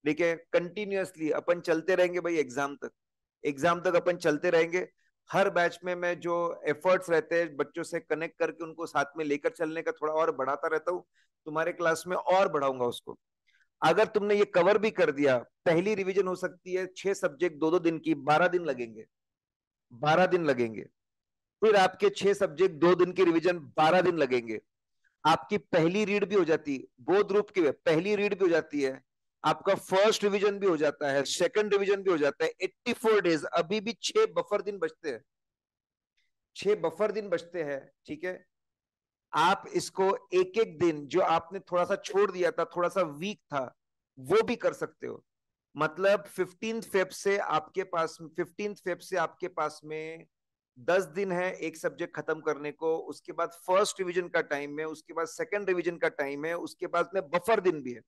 S1: ठीक है कंटिन्यूसली अपन चलते रहेंगे भाई एग्जाम तक एग्जाम तक अपन चलते रहेंगे हर बैच में मैं जो एफर्ट्स रहते हैं बच्चों से कनेक्ट करके उनको साथ में लेकर चलने का थोड़ा और बढ़ाता रहता हूँ तुम्हारे क्लास में और बढ़ाऊंगा उसको अगर तुमने ये कवर भी कर दिया पहली रिवीजन हो सकती है छह सब्जेक्ट दो दो दिन की बारह दिन लगेंगे बारह दिन लगेंगे फिर आपके छह सब्जेक्ट दो दिन के रिवीजन बारह दिन लगेंगे आपकी पहली रीड भी हो जाती है बोध रूप की पहली रीड भी हो जाती है आपका फर्स्ट रिवीजन भी हो जाता है सेकंड रिवीजन भी हो जाता है एट्टी फोर डेज अभी भी छह बफर दिन बचते हैं छह बफर दिन बचते हैं ठीक है आप इसको एक एक दिन जो आपने थोड़ा सा छोड़ दिया था थोड़ा सा वीक था वो भी कर सकते हो मतलब फिफ्टींथ फेब से आपके पास फिफ्टींथ फेब से आपके पास में दस दिन है एक सब्जेक्ट खत्म करने को उसके बाद फर्स्ट रिवीजन का टाइम है उसके बाद सेकंड रिवीजन का टाइम है उसके बाद में बफर दिन भी है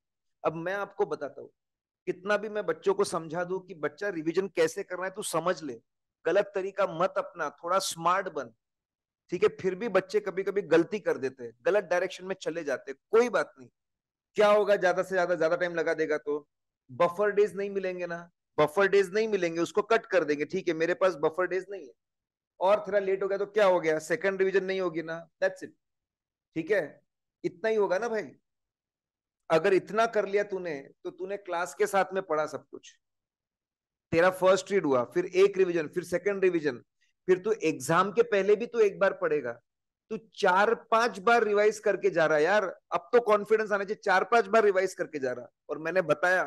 S1: अब मैं आपको बताता हूँ कितना भी मैं बच्चों को समझा दू कि बच्चा रिविजन कैसे करना है तू समझ ले गलत तरीका मत अपना थोड़ा स्मार्ट बन ठीक है फिर भी बच्चे कभी कभी गलती कर देते हैं गलत डायरेक्शन में चले जाते हैं कोई बात नहीं क्या होगा ज्यादा से ज्यादा ज्यादा टाइम लगा देगा तो बफर डेज नहीं मिलेंगे ना बफर डेज नहीं मिलेंगे उसको कट कर देंगे ठीक है मेरे पास बफर डेज नहीं है और थोड़ा लेट हो गया तो क्या हो गया सेकंड रिवीजन नहीं होगी ना दैट्स इट ठीक है इतना ही होगा ना भाई अगर इतना कर लिया तूने तो तूने क्लास के साथ में पढ़ा सब कुछ तेरा फर्स्ट रीड हुआ फिर एक रिवीजन फिर सेकंड रिवीजन फिर तू एग्जाम के पहले भी तू एक बार पढ़ेगा तू चार पांच बार रिवाइज करके जा रहा यार अब तो कॉन्फिडेंस आना चाहिए चार पांच बार रिवाइज करके जा रहा और मैंने बताया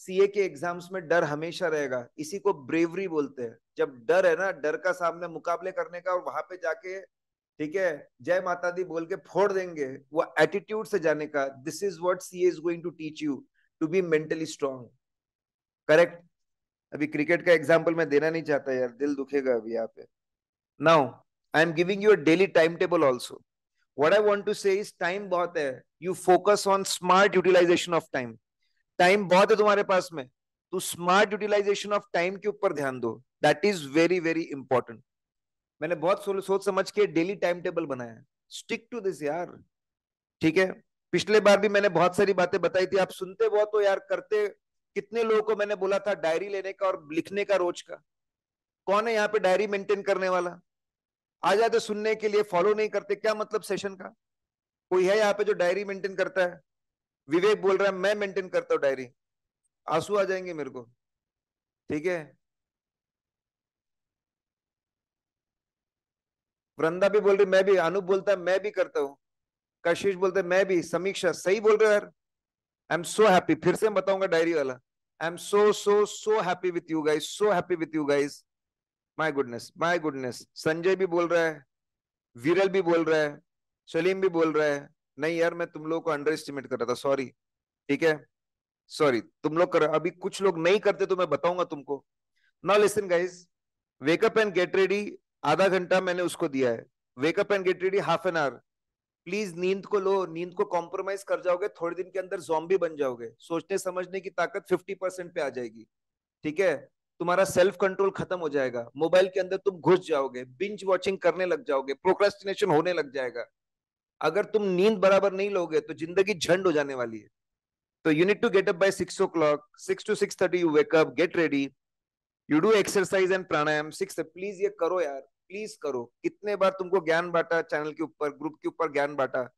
S1: सीए के एग्जाम्स में डर हमेशा रहेगा इसी को ब्रेवरी बोलते हैं जब डर है ना डर का सामने मुकाबले करने का और वहां पे जाके ठीक है जय माता दी बोल के फोड़ देंगे वो एटीट्यूड से जाने का this is what C is going to teach you to be mentally strong correct अभी क्रिकेट का एग्जाम्पल मैं देना नहीं चाहता यार दिल दुखेगा अभी यहाँ पे now I am giving you daily time table also what I want to say time बहुत है you focus on smart utilization of time time बहुत है तुम्हारे पास में तो स्मार्ट यूटिलाइजेशन ऑफ टाइम के ऊपर ध्यान दो that is very very important मैंने बहुत सोच समझ के डेली टाइम टेबल बनाया स्टिक टू दिस यार ठीक है पिछले बार भी मैंने बहुत सारी बातें बताई थी आप सुनते बहुत हो यार करते कितने लोगों को मैंने बोला था डायरी लेने का और लिखने का रोज का कौन है यहाँ पे डायरी मेंटेन करने वाला आ जाते सुनने के लिए फॉलो नहीं करते क्या मतलब सेशन का कोई है यहाँ पे जो डायरी मेंटेन करता है विवेक बोल रहा है मैं मेंटेन करता हूं डायरी आंसू आ जाएंगे मेरे को ठीक है वृंदा भी बोल रही मैं भी अनुप बोलता है मैं भी करता हूँ कशिश बोलते मैं भी समीक्षा सही बोल रहे यार आई एम सो हैप्पी फिर से बताऊंगा डायरी वाला I am so so so happy with you guys so happy with you guys my goodness my goodness Sanjay भी बोल रहा है विरल भी बोल रहा है सलीम भी बोल रहा है नहीं यार मैं तुम लोग को अंडर एस्टिमेट कर रहा था सॉरी ठीक है सॉरी तुम लोग कर अभी कुछ लोग नहीं करते तो मैं बताऊंगा तुमको ना listen guys wake up and get ready आधा घंटा मैंने उसको दिया है wake up and get ready half an hour please नींद को लो नींद को कॉम्प्रोमाइज कर जाओगे थोड़े दिन के अंदर जॉम्बी बन जाओगे सोचने समझने की ताकत फिफ्टी परसेंट पे आ जाएगी ठीक है तुम्हारा सेल्फ कंट्रोल खत्म हो जाएगा मोबाइल के अंदर तुम घुस जाओगे बिंज वॉचिंग करने लग जाओगे प्रोक्रेस्टिनेशन होने लग जाएगा अगर तुम नींद बराबर नहीं लोगे तो जिंदगी झंड हो जाने वाली है तो you need to get up by six o'clock six to six thirty you wake up get ready you do exercise and pranayama six please ये करो यार प्लीज करो कितने बार तुमको ज्ञान बांटा चैनल के ऊपर ग्रुप के ऊपर ज्ञान बांटा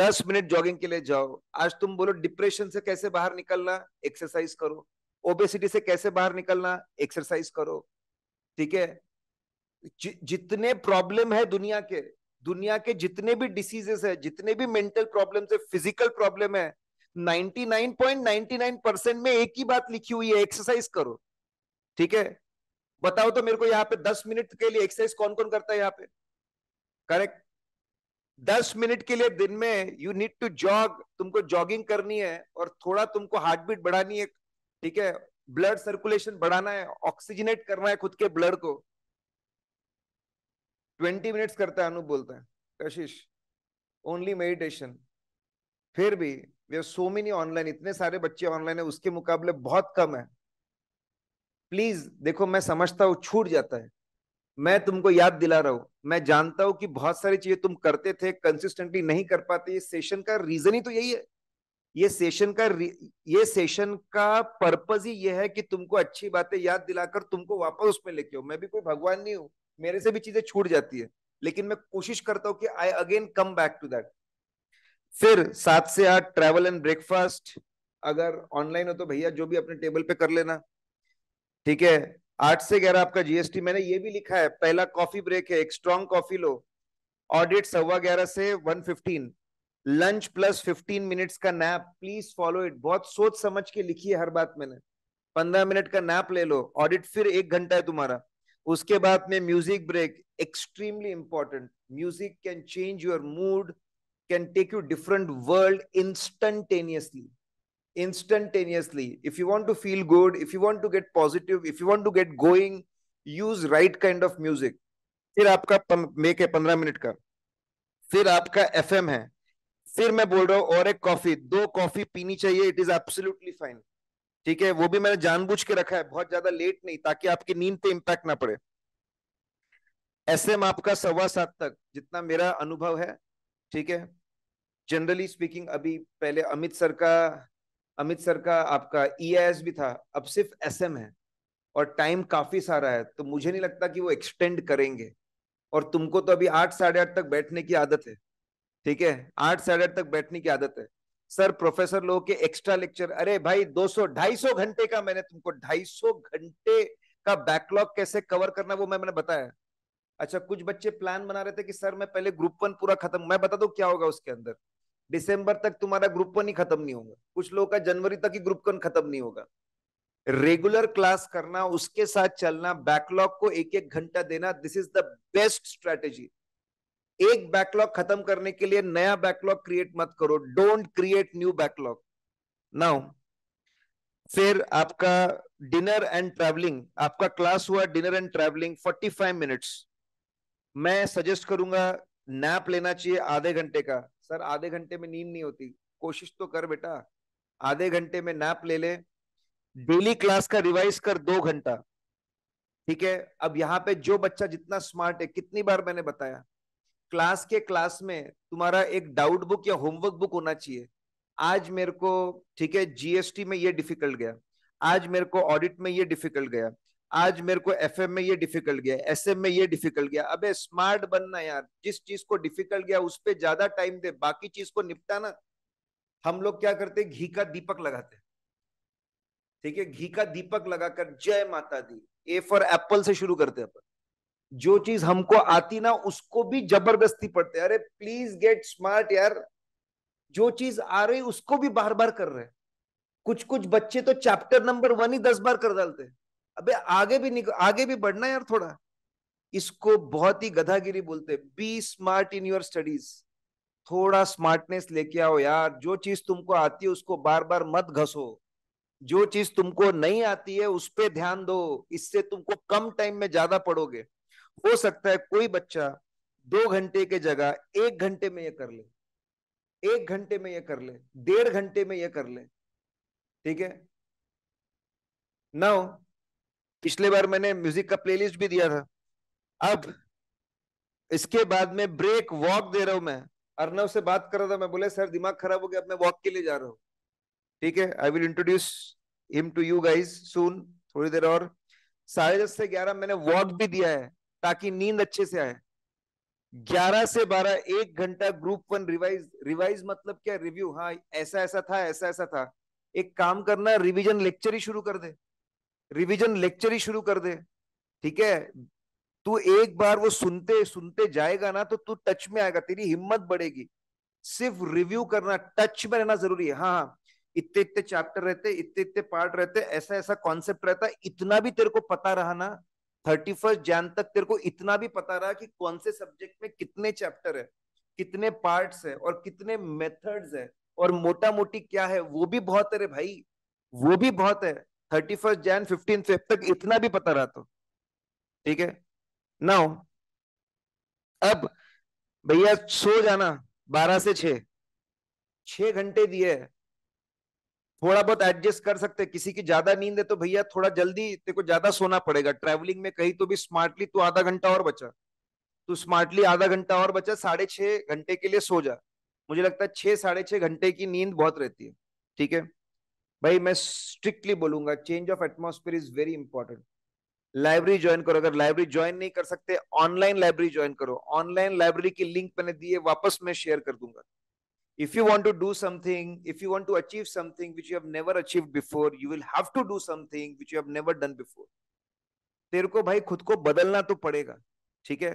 S1: दस मिनट जॉगिंग के लिए जाओ आज तुम बोलो डिप्रेशन से कैसे बाहर निकलना एक्सरसाइज करो ओबेसिटी से कैसे बाहर निकलना एक्सरसाइज करो ठीक है जितने प्रॉब्लम है दुनिया के दुनिया के जितने भी डिसीजेस है जितने भी मेंटल प्रॉब्लम है फिजिकल प्रॉब्लम है 99.99 परसेंट में एक ही बात लिखी हुई है एक्सरसाइज करो ठीक है बताओ तो मेरे को यहाँ पे 10 मिनट के लिए एक्सरसाइज कौन कौन करता है यहाँ पे करेक्ट 10 मिनट के लिए दिन में यू नीड टू जॉग तुमको जॉगिंग करनी है और थोड़ा तुमको हार्ट बीट बढ़ानी है ठीक है ब्लड सर्कुलेशन बढ़ाना है ऑक्सीजनेट करना है खुद के ब्लड को ट्वेंटी मिनट्स करता है अनुप बोलता है कशिश ओनली मेडिटेशन फिर भी वे सो मेनी ऑनलाइन इतने सारे बच्चे ऑनलाइन है उसके मुकाबले बहुत कम है प्लीज देखो मैं समझता हूँ छूट जाता है मैं तुमको याद दिला रहा हूं मैं जानता हूं कि बहुत सारी चीजें तुम करते थे कंसिस्टेंटली नहीं कर पाते ये सेशन का रीजन ही तो यही है ये सेशन का ये सेशन का पर्पज ही ये है कि तुमको अच्छी बातें याद दिलाकर तुमको वापस उसमें लेके आओ मैं भी कोई भगवान नहीं हूं मेरे से भी चीजें छूट जाती है लेकिन मैं कोशिश करता हूं कि I again come back to that फिर सात से आठ ट्रैवल एंड ब्रेकफास्ट अगर ऑनलाइन हो तो भैया जो भी अपने टेबल पे कर लेना ठीक है आठ से ग्यारह आपका जीएसटी मैंने ये भी लिखा है पहला कॉफी ब्रेक है एक स्ट्रॉन्ग कॉफी लो ऑडिट सवा ग्यारह से one fifteen lunch plus fifteen minutes का नैप प्लीज फॉलो इट बहुत सोच समझ के लिखी है हर बात मैंने पंद्रह मिनट का नैप ले लो ऑडिट फिर एक घंटा है तुम्हारा उसके बाद में music break extremely important music can change your mood can take you different world instantaneously instantaneously if you want to feel good if you want to get positive if you want to get going use right kind of music फिर आपका make है पंद्रह minute का फिर आपका F M है फिर मैं बोल रहा हूँ और एक कॉफी दो कॉफी पीनी चाहिए इट इज एब्सोल्यूटली फाइन ठीक है वो भी मैंने जानबूझ के रखा है बहुत ज्यादा लेट नहीं ताकि आपकी नींद पे इम्पैक्ट ना पड़े एस एम आपका सवा सात तक जितना मेरा अनुभव है ठीक है जनरली स्पीकिंग अभी पहले अमित सर का अमित सर का आपका ई e भी था अब सिर्फ एस है और टाइम काफी सारा है तो मुझे नहीं लगता कि वो एक्सटेंड करेंगे और तुमको तो अभी आठ साढ़े आठ तक बैठने की आदत है ठीक है आठ साढ़े आठ तक बैठने की आदत है सर प्रोफेसर लोगों के एक्स्ट्रा लेक्चर अरे भाई 200 250 घंटे का मैंने तुमको 250 घंटे का बैकलॉग कैसे कवर करना वो मैं मैंने बताया अच्छा कुछ बच्चे प्लान बना रहे थे कि सर मैं पहले ग्रुप वन पूरा खत्म मैं बता दो क्या होगा उसके अंदर दिसंबर तक तुम्हारा ग्रुप वन ही खत्म नहीं होगा कुछ लोगों का जनवरी तक ही ग्रुप वन खत्म नहीं होगा रेगुलर क्लास करना उसके साथ चलना बैकलॉग को एक एक घंटा देना this is the best strategy एक बैकलॉग खत्म करने के लिए नया बैकलॉग क्रिएट मत करो don't create new backlog now फिर आपका डिनर एंड ट्रैवलिंग आपका क्लास हुआ डिनर एंड ट्रैवलिंग 45 मिनट्स मैं सजेस्ट करूंगा नैप लेना चाहिए आधे घंटे का सर आधे घंटे में नींद नहीं होती कोशिश तो कर बेटा आधे घंटे में नैप ले ले डेली क्लास का रिवाइज कर दो घंटा ठीक है अब यहाँ पे जो बच्चा जितना स्मार्ट है कितनी बार मैंने बताया क्लास के क्लास में तुम्हारा एक डाउट बुक या होमवर्क बुक होना चाहिए आज मेरे को ठीक है जीएसटी में ये डिफिकल्ट गया आज मेरे को ऑडिट में ये डिफिकल्ट गया आज मेरे को एफ में ये डिफिकल्ट गया एस में ये डिफिकल्ट गया अबे स्मार्ट बनना यार जिस चीज को डिफिकल्ट गया उस पर ज्यादा टाइम दे बाकी चीज को निपटाना हम लोग क्या करते घी का दीपक लगाते ठीक है घी का दीपक लगाकर जय माता दी ए फॉर एप्पल से शुरू करते अपन जो चीज हमको आती ना उसको भी जबरदस्ती पढ़ते अरे प्लीज गेट स्मार्ट यार जो चीज आ रही उसको भी बार बार कर रहे कुछ कुछ बच्चे तो चैप्टर नंबर वन ही दस बार कर डालते अबे आगे भी आगे भी बढ़ना यार थोड़ा इसको बहुत ही गधागिरी बोलते be smart in your studies थोड़ा स्मार्टनेस लेके आओ यार जो चीज तुमको आती है उसको बार बार मत घसो जो चीज तुमको नहीं आती है उस पर ध्यान दो इससे तुमको कम टाइम में ज्यादा पढ़ोगे हो सकता है कोई बच्चा दो घंटे के जगह एक घंटे में यह कर ले एक घंटे में यह कर ले डेढ़ घंटे में यह कर ले ठीक है नाउ पिछले बार मैंने म्यूजिक का प्लेलिस्ट भी दिया था अब इसके बाद में ब्रेक वॉक दे रहा हूं मैं अर्नव से बात कर रहा था मैं बोले सर दिमाग खराब हो गया अब मैं वॉक के लिए जा रहा हूं ठीक है I will introduce him to you guys soon थोड़ी देर और साढ़े दस से ग्यारह मैंने वॉक भी दिया है ताकि नींद अच्छे से आए 11 से 12 एक घंटा ग्रुप वन रिवाइज रिवाइज मतलब क्या रिव्यू हाँ ऐसा ऐसा था ऐसा ऐसा था एक काम करना रिवीजन लेक्चर ही शुरू कर दे रिवीजन लेक्चर ही शुरू कर दे ठीक है तू एक बार वो सुनते सुनते जाएगा ना तो तू टच में आएगा तेरी हिम्मत बढ़ेगी सिर्फ रिव्यू करना टच में रहना जरूरी है हाँ इतने इतने चैप्टर रहते इतने इतने पार्ट रहते ऐसा ऐसा कॉन्सेप्ट रहता इतना भी तेरे को पता रहा ना थर्टी फर्स्ट जैन तक तेरे को इतना भी पता रहा कि कौन से सब्जेक्ट में कितने चैप्टर है कितने पार्ट्स है और कितने मेथड्स है और मोटा मोटी क्या है वो भी बहुत है भाई वो भी बहुत है thirty first Jan fifteen Feb तक इतना भी पता रहा तो ठीक है नाउ अब भैया सो जाना बारह से छ घंटे दिए थोड़ा बहुत एडजस्ट कर सकते हैं किसी की ज्यादा नींद है तो भैया थोड़ा जल्दी तेरे को ज्यादा सोना पड़ेगा ट्रैवलिंग में कहीं तो भी स्मार्टली तू आधा घंटा और बचा तू स्मार्टली आधा घंटा और बचा साढ़े छह घंटे के लिए सो जा मुझे लगता है छह साढ़े छह घंटे की नींद बहुत रहती है ठीक है भाई मैं स्ट्रिक्टली बोलूंगा change of atmosphere is very important library join करो अगर लाइब्रेरी ज्वाइन नहीं कर सकते ऑनलाइन लाइब्रेरी ज्वाइन करो ऑनलाइन लाइब्रेरी की लिंक मैंने दी है वापस मैं शेयर कर दूंगा if you want to do something if you want to achieve something which you have never achieved before you will have to do something which you have never done before तेरे को भाई खुद को बदलना तो पड़ेगा ठीक है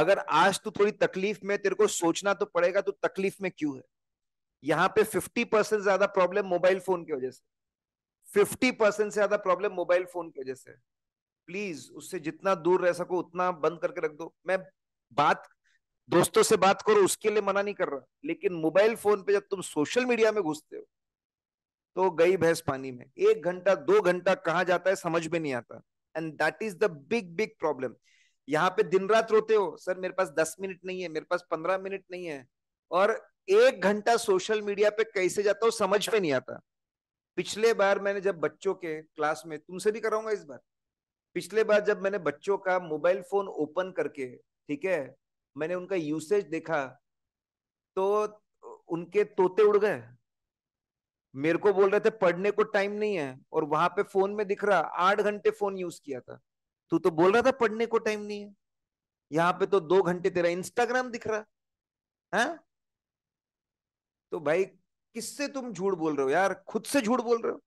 S1: अगर आज तू थोड़ी तकलीफ में तेरे को सोचना तो पड़ेगा तू तकलीफ में क्यों है यहाँ पे 50 परसेंट ज्यादा प्रॉब्लम मोबाइल फोन की वजह से 50 परसेंट से ज्यादा प्रॉब्लम मोबाइल फोन की वजह से प्लीज उससे जितना दूर रह सको उतना बंद करके रख दो मैं बात दोस्तों से बात करो उसके लिए मना नहीं कर रहा लेकिन मोबाइल फोन पे जब तुम सोशल मीडिया में घुसते हो तो गई भैंस पानी में एक घंटा दो घंटा कहाँ जाता है समझ में नहीं आता and that is the big big problem यहाँ पे दिन रात रोते हो सर मेरे पास दस मिनट नहीं है मेरे पास पंद्रह मिनट नहीं है और एक घंटा सोशल मीडिया पे कैसे जाता हो समझ में नहीं आता पिछले बार मैंने जब बच्चों के क्लास में तुमसे भी कराऊंगा इस बार पिछले बार जब मैंने बच्चों का मोबाइल फोन ओपन करके ठीक है मैंने उनका यूसेज देखा तो उनके तोते उड़ गए मेरे को बोल रहे थे पढ़ने को टाइम नहीं है और वहां पे फोन में दिख रहा आठ घंटे फोन यूज किया था तू तो बोल रहा था पढ़ने को टाइम नहीं है यहाँ पे तो दो घंटे तेरा इंस्टाग्राम दिख रहा है हाँ? तो भाई किससे तुम झूठ बोल रहे हो यार खुद से झूठ बोल रहे हो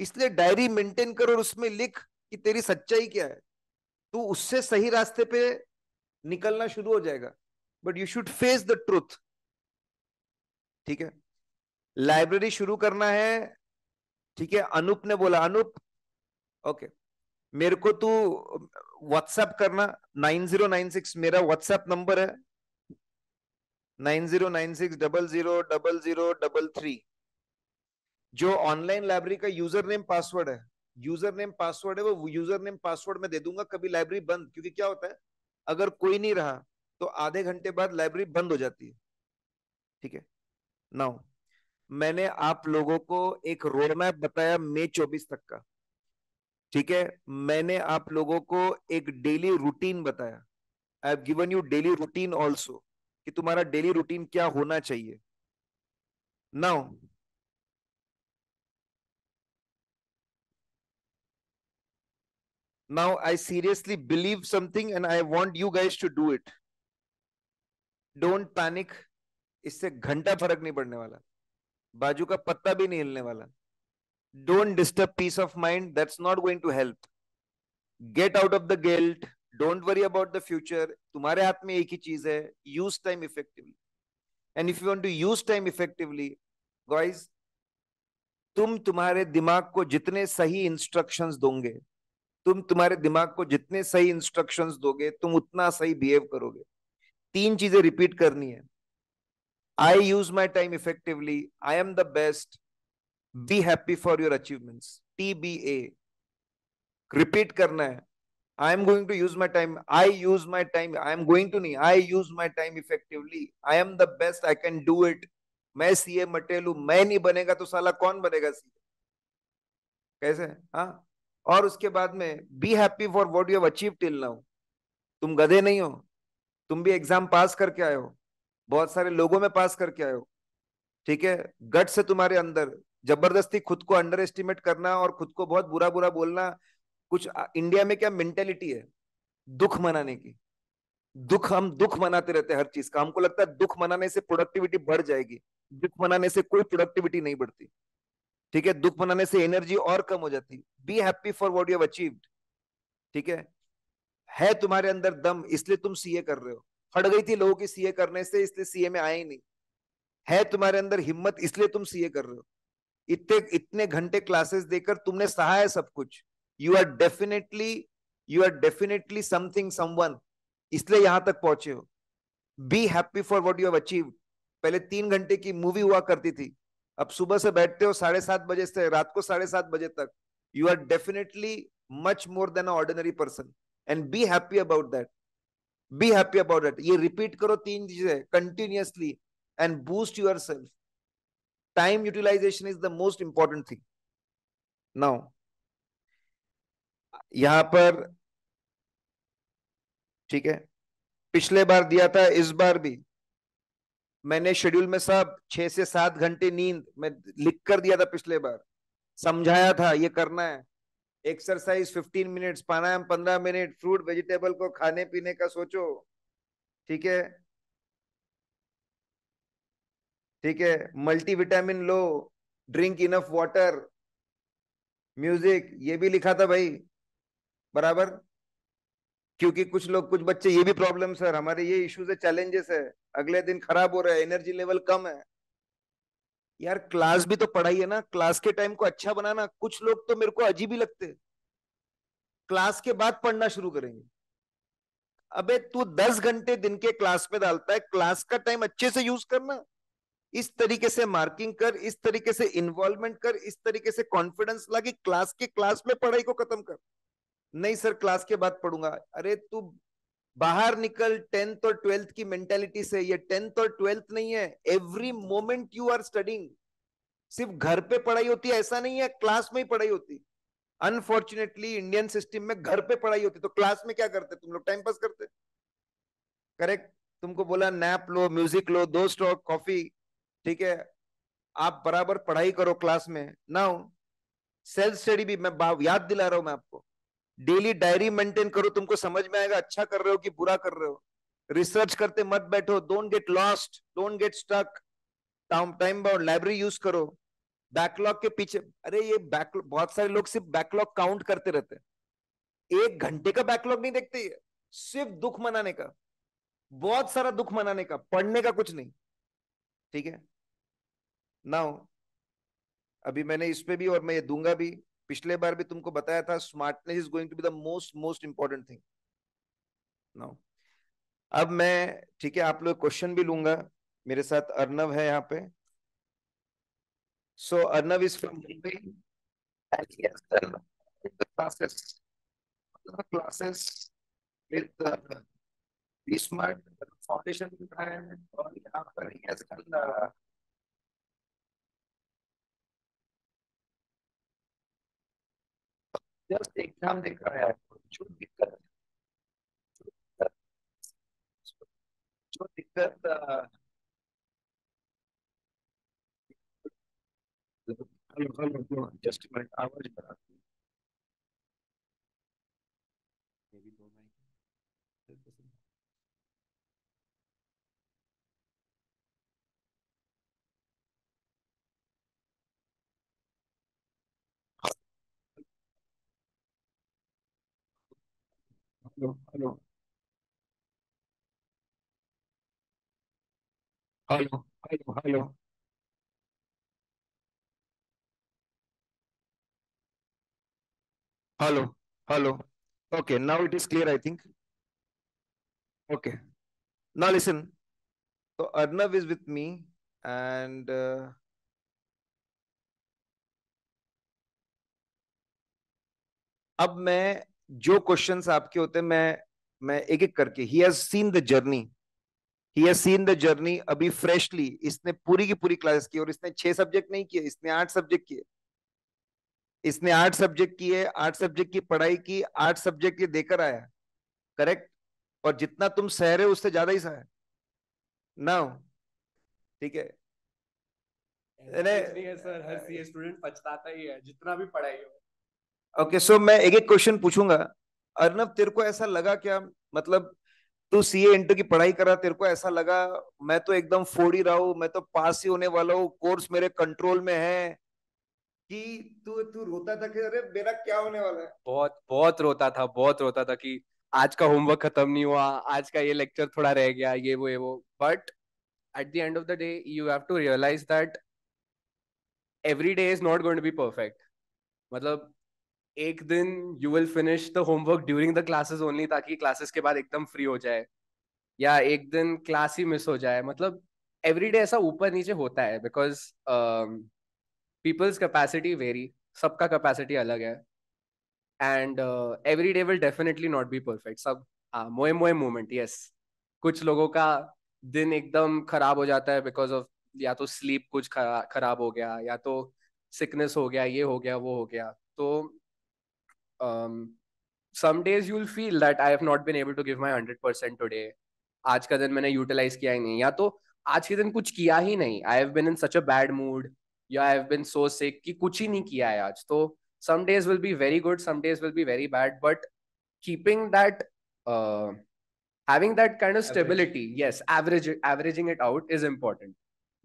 S1: इसलिए डायरी मेंटेन कर और उसमें लिख कि तेरी सच्चाई क्या है तू उससे सही रास्ते पे निकलना शुरू हो जाएगा but you should face the truth ठीक है लाइब्रेरी शुरू करना है ठीक है अनूप ने बोला अनूप ओके मेरे को तू व्हाट्सएप करना 9096 मेरा व्हाट्सएप नंबर है 9096000033 जो ऑनलाइन लाइब्रेरी का यूजर नेम पासवर्ड है यूजर नेम पासवर्ड है वो यूजर नेम पासवर्ड में दे दूंगा कभी लाइब्रेरी बंद क्योंकि क्या होता है अगर कोई नहीं रहा तो आधे घंटे बाद लाइब्रेरी बंद हो जाती है ठीक है नाउ मैंने आप लोगों को एक रोड मैप बताया मई चौबीस तक का ठीक है मैंने आप लोगों को एक डेली रूटीन बताया I have given you daily routine also कि तुम्हारा डेली रूटीन क्या होना चाहिए now now i seriously believe something and i want you guys to do it don't panic इससे घंटा फर्क नहीं पड़ने वाला बाजू का पत्ता भी नहीं हिलने वाला don't disturb peace of mind that's not going to help get out of the guilt don't worry about the future तुम्हारे हाथ में एक ही चीज है use time effectively and if you want to use time effectively guys तुम तुम्हारे दिमाग को जितने सही इंस्ट्रक्शंस दोगे तुम तुम्हारे दिमाग को जितने सही इंस्ट्रक्शंस दोगे तुम उतना सही बिहेव करोगे तीन चीजें रिपीट करनी है I use my time effectively I am the best be happy for your achievements T B A repeat करना है I am going to use my time I use my time I am going to नहीं I use my time effectively I am the best I can do it मैं CA मटेलू मैं नहीं बनेगा तो साला कौन बनेगा सीए कैसे हाँ और उसके बाद में be happy for what you achieve till now तुम गधे नहीं हो तुम भी एग्जाम पास करके आए हो बहुत सारे लोगों में पास करके आए हो ठीक है गट से तुम्हारे अंदर जबरदस्ती खुद को अंडर एस्टिमेट करना और खुद को बहुत बुरा बुरा बोलना कुछ इंडिया में क्या मेंटेलिटी है दुख मनाने की दुख हम दुख मनाते रहते हैं हर चीज का हमको लगता है दुख मनाने से प्रोडक्टिविटी बढ़ जाएगी दुख मनाने से कोई प्रोडक्टिविटी नहीं बढ़ती ठीक है दुख मनाने से एनर्जी और कम हो जाती है be happy for what you achieve achieved ठीक है है तुम्हारे अंदर दम इसलिए तुम सीए कर रहे हो फट गई थी लोगों की सीए करने से इसलिए सीए में आए ही नहीं है तुम्हारे अंदर हिम्मत इसलिए तुम सीए कर रहे हो इतने इतने घंटे क्लासेस देकर तुमने सहा है सब कुछ you are definitely you are definitely something someone इसलिए यहां तक पहुंचे हो be happy for what you have achieve पहले तीन घंटे की मूवी हुआ करती थी अब सुबह से बैठते हो साढ़े सात बजे से रात को साढ़े सात बजे तक you are definitely much more than ordinary person and be happy about that be happy about that ये रिपीट करो तीन चीजें continuously and boost yourself time utilization is the most important thing now यहां पर ठीक है पिछले बार दिया था इस बार भी मैंने शेड्यूल में सब छह से सात घंटे नींद मैं लिख कर दिया था पिछले बार समझाया था ये करना है एक्सरसाइज फिफ्टीन मिनट्स प्राणायाम पंद्रह मिनट फ्रूट वेजिटेबल को खाने पीने का सोचो ठीक है ठीक है मल्टीविटामिन लो ड्रिंक इनफ वाटर म्यूजिक ये भी लिखा था भाई बराबर क्योंकि कुछ लोग कुछ बच्चे ये भी प्रॉब्लम सर हमारे ये इश्यूज है चैलेंजेस है अगले दिन खराब हो रहा है एनर्जी लेवल कम है यार क्लास भी तो पढ़ाई है ना क्लास के टाइम को अच्छा बनाना कुछ लोग तो मेरे को अजीब ही लगते क्लास के बाद पढ़ना शुरू करेंगे अबे तू दस घंटे दिन के क्लास में डालता है क्लास का टाइम अच्छे से यूज करना इस तरीके से मार्किंग कर इस तरीके से इन्वॉल्वमेंट कर इस तरीके से कॉन्फिडेंस ला क्लास के क्लास में पढ़ाई को खत्म कर नहीं सर क्लास के बाद पढ़ूंगा अरे तू बाहर निकल टेंथ और ट्वेल्थ की मेंटेलिटी से ये टेंथ और ट्वेल्थ नहीं है every moment you are studying सिर्फ घर पे पढ़ाई होती है ऐसा नहीं है क्लास में ही पढ़ाई होती अनफॉर्चुनेटली इंडियन सिस्टम में घर पे पढ़ाई होती तो क्लास में क्या करते तुम लोग टाइम पास करते करेक्ट तुमको बोला नैप लो म्यूजिक लो दोस्त स्टॉक कॉफी ठीक है आप बराबर पढ़ाई करो क्लास में ना सेल्फ स्टडी भी मैं याद दिला रहा हूं मैं आपको डेली डायरी मेंटेन करो तुमको समझ में आएगा अच्छा कर रहे हो कि बुरा कर रहे हो रिसर्च करते मत बैठो don't get lost don't get stuck time bound library use करो बैकलॉग के पीछे अरे ये बैकलॉग बहुत सारे लोग सिर्फ बैकलॉग काउंट करते रहते हैं एक घंटे का बैकलॉग नहीं देखते सिर्फ दुख मनाने का बहुत सारा दुख मनाने का पढ़ने का कुछ नहीं ठीक है नाउ अभी मैंने इस पे भी और मैं ये दूंगा भी पिछले बार भी तुमको बताया था smartness is going to be the most most important thing now अब मैं ठीक है आप लोग क्वेश्चन भी लूंगा मेरे साथ अर्नव है यहाँ पे so Arnav is from Mumbai classes classes with uh, the smart foundation and uh, just exam देकर आया जो दिक्कत जो दिक्कत हेलो हेलो जस्ट मिनट आवाज बढ़ा hello, hello, hello. Hello, hello. Okay, now it is clear, I think. Okay. Now listen. So Arnav is with me and uh, अब मैं जो क्वेश्चन आपके होते हैं मैं मैं एक एक करके ही हैज सीन द जर्नी ही हैज सीन द जर्नी अभी फ्रेशली इसने पूरी की पूरी क्लासेस की और इसने छह सब्जेक्ट नहीं किए इसने आठ सब्जेक्ट किए इसने आठ सब्जेक्ट किए आठ सब्जेक्ट की पढ़ाई की आठ सब्जेक्ट ये देकर आया करेक्ट और जितना तुम सह रहे हो उससे ज्यादा ही सह ना ठीक है
S2: सर हर सी स्टूडेंट पछताता ही है जितना भी पढ़ाई हो
S1: ओके सो मैं एक एक क्वेश्चन पूछूंगा अर्नब तेरे को ऐसा लगा क्या मतलब तू सी ए इंटर की पढ़ाई करा तेरे को ऐसा लगा मैं तो एकदम फोड़ ही रहा हूँ मैं तो पास ही होने वाला हूँ कोर्स मेरे कंट्रोल में है कि तू तू रोता था कि अरे मेरा क्या होने वाला है
S2: बहुत बहुत रोता था बहुत रोता था कि आज का होमवर्क खत्म नहीं हुआ आज का ये लेक्चर थोड़ा रह गया ये वो ये वो but at the end of the day you have to realise that every day is not going to be perfect मतलब एक दिन you will finish the homework during the classes only ताकि क्लासेस के बाद एकदम फ्री हो जाए या एक दिन क्लास ही मिस हो जाए मतलब एवरी डे ऐसा ऊपर नीचे होता है बिकॉज पीपल्स कैपेसिटी वेरी सबका कैपेसिटी अलग है and every day will definitely not be perfect सब हाँ मोए मोए मोमेंट यस कुछ लोगों का दिन एकदम खराब हो जाता है बिकॉज ऑफ या तो स्लीप कुछ खराब हो गया या तो सिकनेस हो गया ये हो गया वो हो गया तो um, some days you'll feel that I have not been able to give my 100% today. आज का दिन मैंने यूटिलाइज किया ही नहीं या तो आज के दिन कुछ किया ही नहीं I have been in such a bad mood या आई हैव बिन सो सिक कि कुछ ही नहीं किया है आज तो some days will be very good some days will be very bad but keeping that having that kind of stability yes average averaging it out is important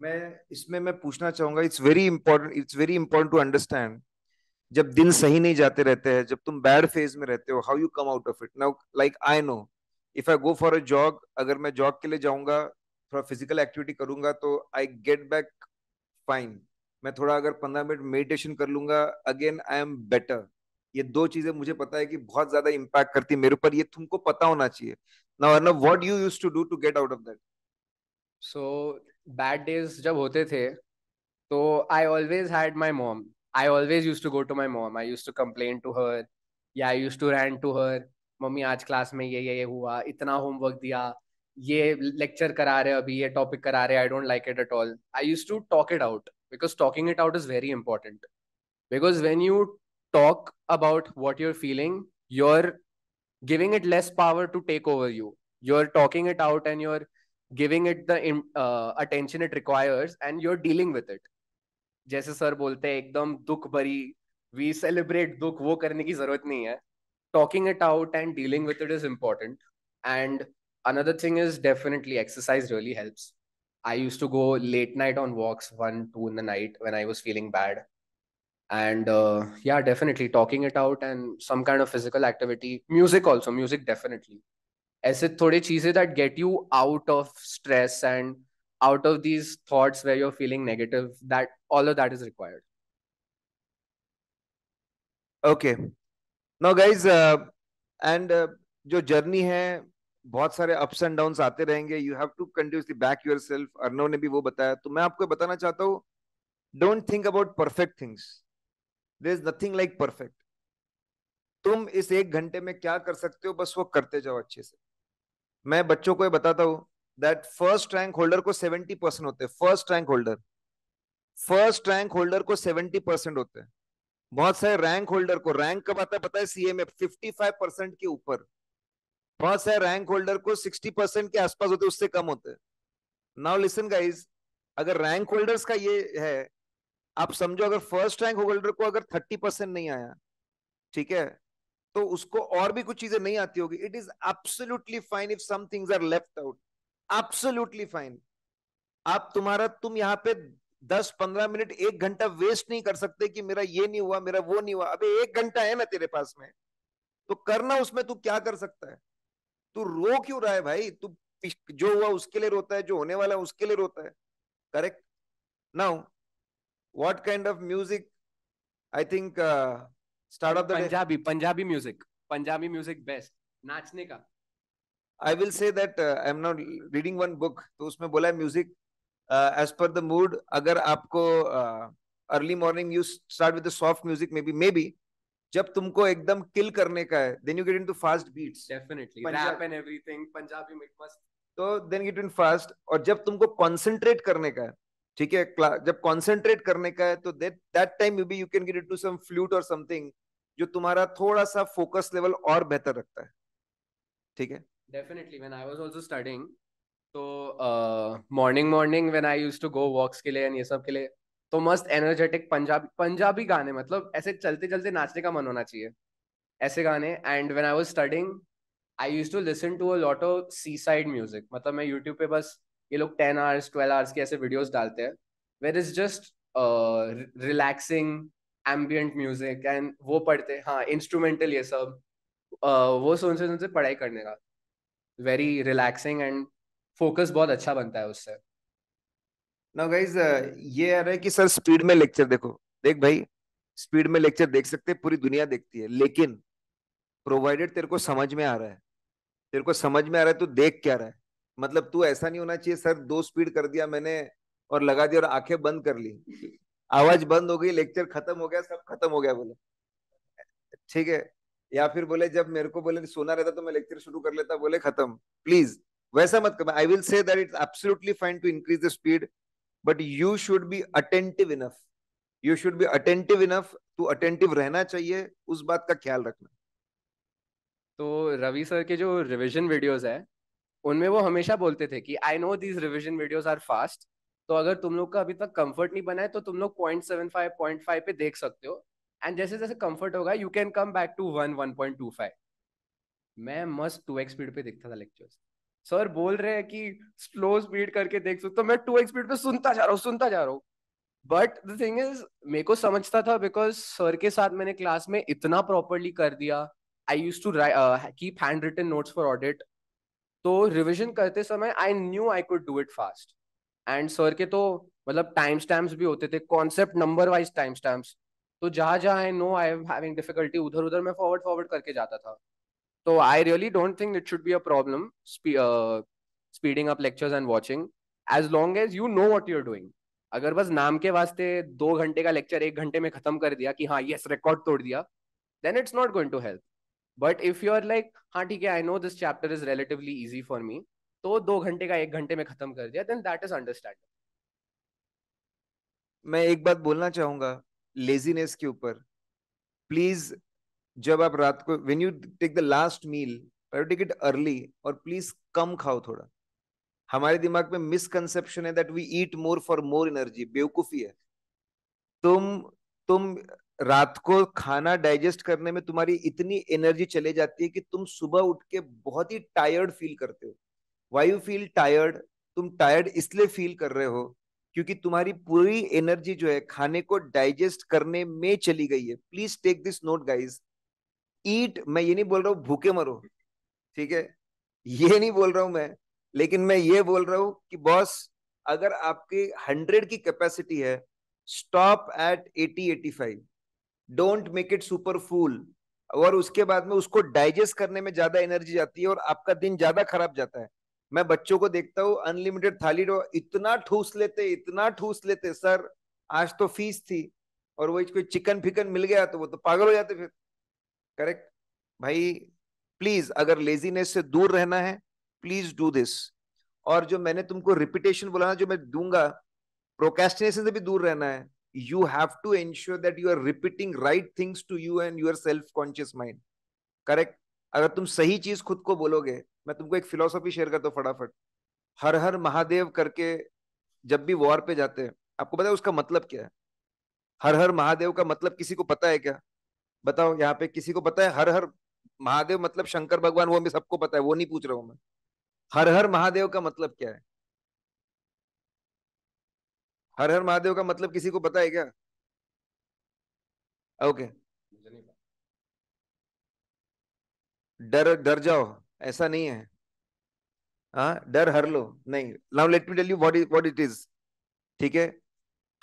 S2: मैं
S1: इसमें मैं पूछना चाहूंगा it's very important it's very important to understand जब दिन सही नहीं जाते रहते हैं जब तुम बैड फेज में रहते हो how you come out of it now like I know if I go for a jog अगर मैं जॉग के लिए जाऊंगा थोड़ा फिजिकल एक्टिविटी करूंगा तो आई गेट बैक फाइन मैं थोड़ा अगर पंद्रह मिनट मेडिटेशन कर लूंगा अगेन आई एम बेटर ये दो चीजें मुझे पता है कि बहुत ज्यादा इम्पैक्ट करती है मेरे ऊपर ये
S2: तुमको पता होना चाहिए now Arnab what
S1: you used to do to get out of that
S2: so bad days जब होते थे तो I always had my mom I always used to go to my mom. I used to complain to her. Yeah, I used to rant to her. मम्मी आज class में ये ये ये हुआ इतना होमवर्क दिया ये लेक्चर करा रहे अभी ये टॉपिक करा रहे I don't like it at all I use to talk it out because talking it out is very important because when you talk about what your feeling you giving it less power to take over you you're talking it out and you're giving it the uh, attention it requires and you're dealing with it जैसे sir बोलते हैं एकदम दुख भरी we celebrate दुख वो करने की जरूरत नहीं है talking it out and dealing with it is important and another thing is definitely exercise really helps I use to go late night on walks one two in the night when I was feeling bad and या definitely talking it out and some kind of physical activity music also music definitely ऐसे थोड़ी चीजें that get you out of stress and out of these thoughts where you're feeling negative that all of that is required okay now guys uh, and uh,
S1: जो journey है बहुत सारे ups and down आते रहेंगे you have to continuously back yourself Arno ने भी वो बताया तो मैं आपको बताना चाहता हूँ don't think about perfect things there is nothing like perfect तुम इस एक घंटे में क्या कर सकते हो बस वो करते जाओ अच्छे से मैं बच्चों को ये बताता हूँ दैट फर्स्ट रैंक होल्डर को सेवेंटी परसेंट होते हैं first rank holder first rank holder को सेवेंटी परसेंट होते हैं बहुत सारे रैंक होल्डर को रैंक कब आता है पता है सीएमए फिफ्टी फाइव परसेंट के ऊपर बहुत सारे रैंक होल्डर को सिक्सटी परसेंट के आसपास होते उससे कम होते नाउ लिसन गाइज अगर रैंक होल्डर्स का ये है आप समझो अगर फर्स्ट रैंक होल्डर को अगर थर्टी परसेंट नहीं आया ठीक है तो उसको और भी कुछ चीजें नहीं आती होगी it is absolutely fine if some things are left out absolutely fine आप तुम्हारा तुम यहाँ पे दस पंद्रह मिनट एक घंटा वेस्ट नहीं कर सकते कि मेरा ये नहीं हुआ मेरा वो नहीं हुआ अबे एक घंटा है ना तेरे पास में तो करना उसमें तू क्या कर सकता है तू रो क्यों रहा है भाई तू जो हुआ उसके लिए रोता है जो होने वाला है उसके लिए रोता है correct now what kind of music I think start of the Punjabi Punjabi music Punjabi music best नाचने का I will say that I am not reading one book तो उसमें बोला है music as per the mood अगर आपको early morning you start with soft music maybe maybe जब तुमको एकदम किल करने का है then you get into fast beats definitely
S2: rap and everything Punjabi मिट मस्त
S1: तो देन गेट इन फास्ट और जब तुमको कंसंट्रेट करने का है ठीक है जब कंसंट्रेट करने का है तो that that time you be you can get into some flute और समथिंग जो तुम्हारा थोड़ा सा फोकस लेवल और बेहतर रखता है
S2: ठीक है definitely when I was also studying तो morning morning when I used to go walks के लिए एंड ये सब के लिए तो मस्त एनर्जेटिक पंजाबी पंजाबी गाने मतलब ऐसे चलते चलते नाचने का मन होना चाहिए ऐसे गाने and when I was studying I use to listen to a lot of seaside music मतलब मैं यूट्यूब पे बस ये लोग टेन आवर्स ट्वेल्व आवर्स के ऐसे वीडियोस डालते हैं where is just relaxing ambient music and वो पढ़ते हाँ इंस्ट्रूमेंटल ये सब uh, वो सुन सुनते पढ़ाई करने का वेरी रिलैक्सिंग एंड फोकस बहुत अच्छा बनता है उससे
S1: नाउ गाइस uh, ये आ रहा है कि सर स्पीड में लेक्चर देखो देख भाई स्पीड में लेक्चर देख सकते हैं पूरी दुनिया देखती है लेकिन प्रोवाइडेड तेरे को समझ में आ रहा है तेरे को समझ में आ रहा है तू देख क्या रहा है मतलब तू ऐसा नहीं होना चाहिए सर दो स्पीड कर दिया मैंने और लगा दिया और आंखें बंद कर ली आवाज बंद हो गई लेक्चर खत्म हो गया सब खत्म हो गया बोले ठीक है या फिर बोले जब मेरे को बोले सोना रहता तो मैं लेक्चर शुरू कर लेता बोले खत्म प्लीज वैसा मत कर I will say that it's absolutely fine to increase the speed but you should be attentive enough you should be attentive enough to attentive रहना चाहिए उस बात का ख्याल रखना
S2: तो रवि सर के जो रिविजन वीडियोज है उनमें वो हमेशा बोलते थे कि I know these revision videos are fast तो अगर तुम लोग का अभी तक कंफर्ट नहीं बना है तो तुम लोग point seven five point five पे देख सकते हो एंड जैसे जैसे कंफर्ट होगा you can come back to one one point two five मैं मस्त टू एक्स स्पीड पे देखता था लेक्चर्स सर बोल रहे हैं कि स्लो स्पीड करके देख सकते तो मैं टू एक्स स्पीड पे सुनता जा रहा हूँ सुनता जा रहा हूँ बट द थिंग इज मेरे को समझता था बिकॉज सर के साथ मैंने क्लास में इतना प्रॉपरली कर दिया I use to keep handwritten notes for audit तो रिविजन करते समय I knew I could do it fast and sir के तो मतलब टाइम स्टैम्प भी होते थे concept number wise time stamp तो जहाँ जहाँ I know I am having difficulty उधर उधर मैं फॉरवर्ड फॉरवर्ड करके जाता था तो I really don't think it should be a problem speeding up lectures and watching as long as you know what you're doing अगर बस नाम के वास्ते दो घंटे का लेक्चर एक घंटे में खत्म कर दिया कि हाँ यस रिकॉर्ड तोड़ दिया then it's not going to help but if you are like हाँ ठीक है I know this chapter is relatively easy for me तो दो घंटे का एक घंटे में खत्म कर दिया देन दैट इज अंडरस्टैंड
S1: मैं एक बात बोलना चाहूंगा लेजीनेस के ऊपर प्लीज जब आप रात को when you take the last meal take it early और प्लीज कम खाओ थोड़ा हमारे दिमाग में मिसकंसेप्शन है that we eat more for more energy बेवकूफी है तुम तुम रात को खाना डाइजेस्ट करने में तुम्हारी इतनी एनर्जी चले जाती है कि तुम सुबह उठ के बहुत ही टायर्ड फील करते हो वाई यू फील टायर्ड तुम टायर्ड इसलिए फील कर रहे हो क्योंकि तुम्हारी पूरी एनर्जी जो है खाने को डाइजेस्ट करने में चली गई है please take this note guys eat मैं ये नहीं बोल रहा हूँ भूखे मरो ठीक है ये नहीं बोल रहा हूं मैं लेकिन मैं ये बोल रहा हूं कि बॉस अगर आपकी हंड्रेड की कैपेसिटी है stop at eighty eighty five don't make it super full और उसके बाद में उसको डाइजेस्ट करने में ज्यादा एनर्जी जाती है और आपका दिन ज्यादा खराब जाता है मैं बच्चों को देखता हूँ अनलिमिटेड थाली इतना ठूस लेते इतना ठूस लेते सर आज तो फीस थी और वही कोई चिकन फिकन मिल गया तो वो तो पागल हो जाते फिर करेक्ट भाई प्लीज अगर लेजीनेस से दूर रहना है प्लीज डू दिस और जो मैंने तुमको रिपीटेशन बोला ना जो मैं दूंगा प्रोकेस्टिनेशन से भी दूर रहना है you have to ensure that you are repeating right things to you and your self conscious mind correct अगर तुम सही चीज खुद को बोलोगे मैं तुमको एक फिलोसॉफी शेयर करता हूँ फटाफट हर हर महादेव करके जब भी वॉर पे जाते हैं आपको पता है उसका मतलब क्या है हर हर महादेव का मतलब किसी को पता है क्या बताओ यहाँ पे किसी को पता है हर हर महादेव मतलब शंकर भगवान वो हमें सबको पता है वो नहीं पूछ रहा हूं मैं हर हर महादेव का मतलब क्या है हर हर महादेव का मतलब किसी को पता है क्या ओके डर डर जाओ ऐसा नहीं है हाँ डर हर लो नहीं now let me tell you what what it is ठीक है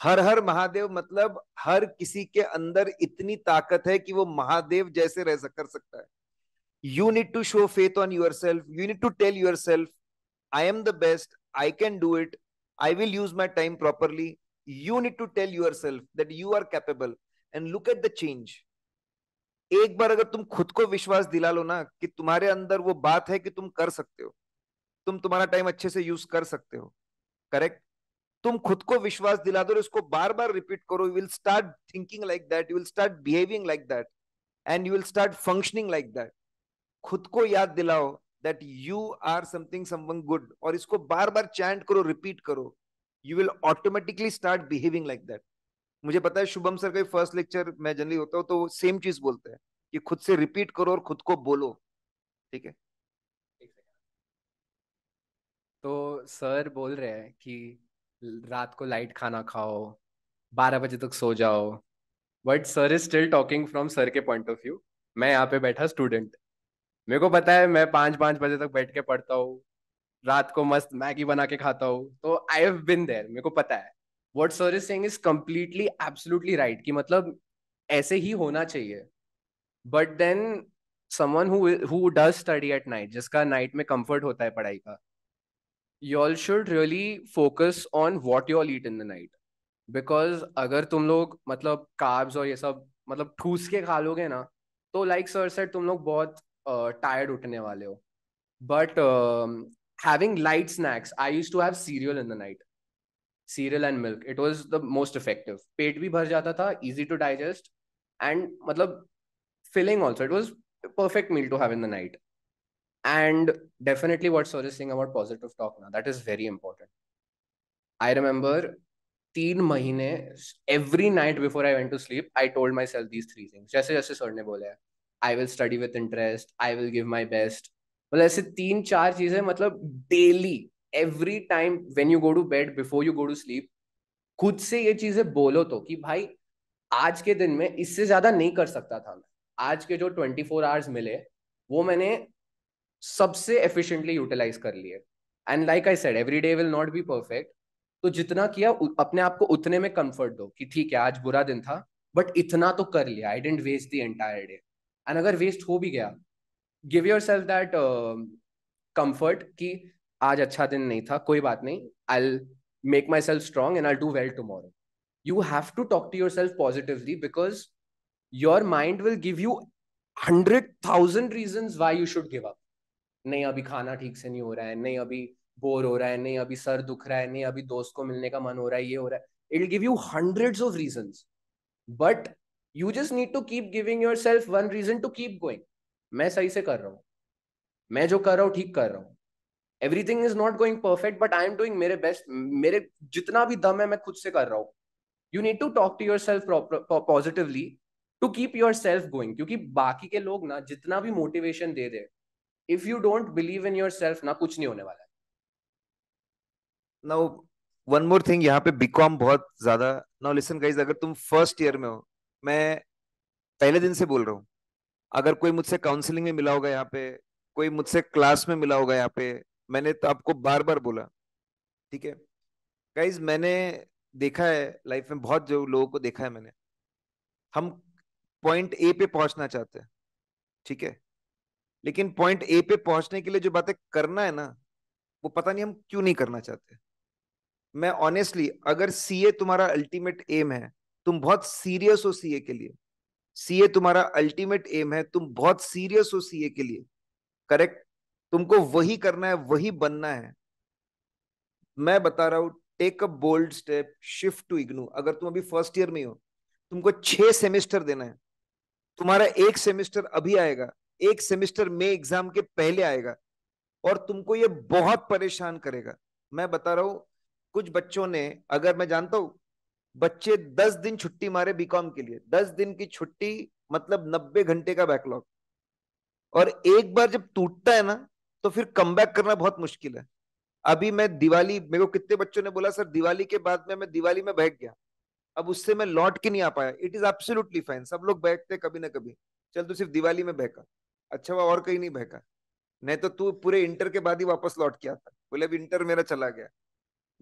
S1: हर हर महादेव मतलब हर किसी के अंदर इतनी ताकत है कि वो महादेव जैसे रह कर सकता है you need to show faith on yourself you need to tell yourself I am the best I can do it I will use my time properly you need to tell yourself that you are capable and look at the change एक बार अगर तुम खुद को विश्वास दिला लो ना कि तुम्हारे अंदर वो बात है कि तुम कर सकते हो तुम तुम्हारा टाइम अच्छे से यूज कर सकते हो करेक्ट तुम खुद को विश्वास दिला दो इसको बार बार रिपीट करो you will start thinking like that you will start behaving like that and you will start functioning like that खुद को याद दिलाओ that you are something someone good और इसको बार बार चैंट करो रिपीट करो you will automatically start behaving like that मुझे पता है शुभम सर का फर्स्ट लेक्चर मैं जनरली होता हूँ तो सेम चीज बोलते हैं कि खुद से रिपीट करो और खुद को बोलो ठीक
S2: है तो सर बोल रहे हैं कि रात को लाइट खाना खाओ बारह बजे तक सो जाओ but sir is still talking from sir के पॉइंट ऑफ व्यू मैं यहाँ पे बैठा स्टूडेंट मेरे को पता है मैं पाँच पाँच बजे तक बैठ के पढ़ता हूँ रात को मस्त मैगी बना के खाता हूँ तो आई हैव बिन देयर मेरे को पता है what sir is saying is completely absolutely right कि मतलब ऐसे ही होना चाहिए but then someone who does study at night जिसका नाइट में कंफर्ट होता है पढ़ाई का you all should really focus on what you all eat in the night because अगर तुम लोग मतलब काब्स और ये सब मतलब ठूस के खा लोगे ना तो लाइक सर सेट तुम लोग बहुत टायर्ड uh, उठने वाले हो but having light snacks I use to have cereal in the night cereal and milk it was the most effective पेट भी भर जाता था इजी टू डाइजेस्ट एंड मतलब filling also it was perfect meal to have in the night and definitely what Suraj is saying about positive talk now that is very important i तीन महीने every night before I went to sleep I told myself these three things जैसे जैसे sir ने बोला है I will study with interest I will give my best मतलब ऐसे तीन चार चीजें मतलब daily every time when you go to bed before you go to sleep खुद से ये चीजें बोलो तो कि भाई आज के दिन में इससे ज्यादा नहीं कर सकता था मैं आज के जो ट्वेंटी फोर आवर्स मिले वो मैंने सबसे एफिशिएंटली यूटिलाइज कर लिए and like I said every day will not be perfect तो जितना किया अपने आप को उतने में कंफर्ट दो कि ठीक है आज बुरा दिन था बट इतना तो कर लिया I didn't waste the entire day and अगर वेस्ट हो भी गया give yourself that comfort कि आज अच्छा दिन नहीं था कोई बात नहीं I make myself strong and I do well tomorrow you have to talk to yourself positively because your mind will give you hundred thousand reason why you should give up नहीं अभी खाना ठीक से नहीं हो रहा है नहीं अभी बोर हो रहा है नहीं अभी सर दुख रहा है नहीं अभी दोस्त को मिलने का मन हो रहा है ये हो रहा है it give you hundred of reason but you just need to keep giving yourself one reason to keep going मैं सही से कर रहा हूँ मैं जो कर रहा हूँ ठीक कर रहा हूँ everything is not going perfect but I am doing मेरे बेस्ट मेरे जितना भी दम है मैं खुद से कर रहा हूँ you need to talk to yourself positively to keep yourself going क्योंकि बाकी के लोग ना जितना भी मोटिवेशन दे दे if you don't believe in yourself ना कुछ नहीं होने वाला नाउ
S1: वन मोर थिंग यहाँ पे बीकॉम बहुत ज्यादा नाउ लिसन गाइज अगर तुम फर्स्ट ईयर में हो मैं पहले दिन से बोल रहा हूँ अगर कोई मुझसे काउंसलिंग में मिला होगा यहाँ पे कोई मुझसे क्लास में मिला होगा यहाँ पे मैंने तो आपको बार बार बोला ठीक है गाइज मैंने देखा है लाइफ में बहुत जो लोगों को देखा है मैंने हम पॉइंट ए पे पहुंचना चाहते हैं ठीक है लेकिन पॉइंट ए पे पहुंचने के लिए जो बातें करना है ना वो पता नहीं हम क्यों नहीं करना चाहते मैं ऑनेस्टली अगर सी ए तुम्हारा अल्टीमेट एम है तुम बहुत सीरियस हो सी ए के लिए सी ए तुम्हारा अल्टीमेट एम है तुम बहुत सीरियस हो सी ए के लिए करेक्ट तुमको वही करना है वही बनना है मैं बता रहा हूं take a bold step shift to IGNOU अगर तुम अभी फर्स्ट ईयर में हो तुमको छह सेमेस्टर देना है तुम्हारा एक सेमेस्टर अभी आएगा एक सेमेस्टर में एग्जाम के पहले आएगा और तुमको ये बहुत परेशान करेगा मैं बता रहा हूं कुछ बच्चों ने अगर मैं जानता हूं बच्चे दस दिन छुट्टी मारे बीकॉम के लिए दस दिन की छुट्टी मतलब नब्बे घंटे का बैकलॉग और एक बार जब टूटता है ना तो फिर कम करना बहुत मुश्किल है अभी मैं दिवाली मेरे को कितने बच्चों ने बोला सर दिवाली के बाद में मैं दिवाली में बैठ गया अब उससे मैं लौट के नहीं आ पाया इट इज एब्सोल्युटली फाइन सब लोग बैठते कभी ना कभी चल तू सिर्फ दिवाली में बहका अच्छा हुआ और कहीं नहीं बहका नहीं तो तू पूरे इंटर के बाद ही वापस लौट के आता बोले अब इंटर मेरा चला गया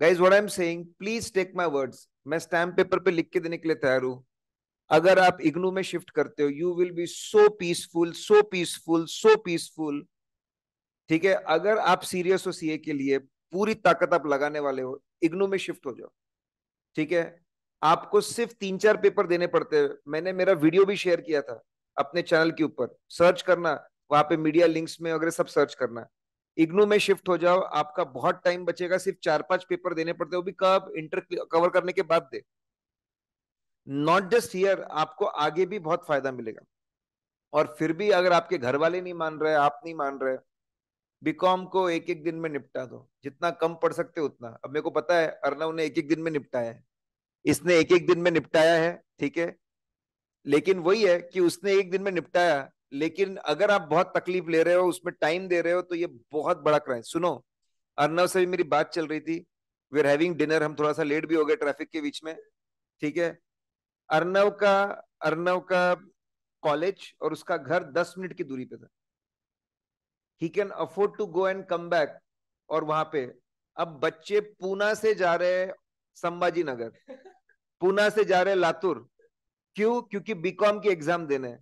S1: guys what I am saying please take my words मैं स्टैम्प पेपर पे लिख के देने के लिए तैयार हूँ अगर आप इग्नू में शिफ्ट करते हो you will be so peaceful so peaceful so peaceful ठीक है अगर आप सीरियस हो सीए के लिए पूरी ताकत आप लगाने वाले हो इग्नू में शिफ्ट हो जाओ ठीक है आपको सिर्फ तीन चार पेपर देने पड़ते हैं मैंने मेरा वीडियो भी शेयर किया था अपने चैनल के ऊपर सर्च करना वहां पे मीडिया लिंक्स में वगैरह सब सर्च करना इग्नू में शिफ्ट हो जाओ आपका बहुत टाइम बचेगा सिर्फ चार पांच पेपर देने पड़ते वो भी कब इंटर कवर करने के बाद दे नॉट जस्ट हियर आपको आगे भी बहुत फायदा मिलेगा और फिर भी अगर आपके घर वाले नहीं मान रहे आप नहीं मान रहे बीकॉम को एक एक दिन में निपटा दो जितना कम पढ़ सकते उतना अब मेरे को पता है अर्नव ने एक एक दिन में निपटाया है इसने एक एक दिन में निपटाया है ठीक है लेकिन वही है कि उसने एक दिन में निपटाया लेकिन अगर आप बहुत तकलीफ ले रहे हो उसमें टाइम दे रहे हो तो ये बहुत बड़ा क्राइम सुनो अर्नव से भी मेरी बात चल रही थी वी आर हैविंग डिनर हम थोड़ा सा लेट भी हो गए ट्रैफिक के बीच में ठीक है अर्नव का अर्नव का कॉलेज और उसका घर दस मिनट की दूरी पे था ही can afford to go and come back और वहां पे अब बच्चे पूना से जा रहे हैं संभाजी नगर पूना से जा रहे लातूर क्यों क्योंकि बीकॉम की एग्जाम देने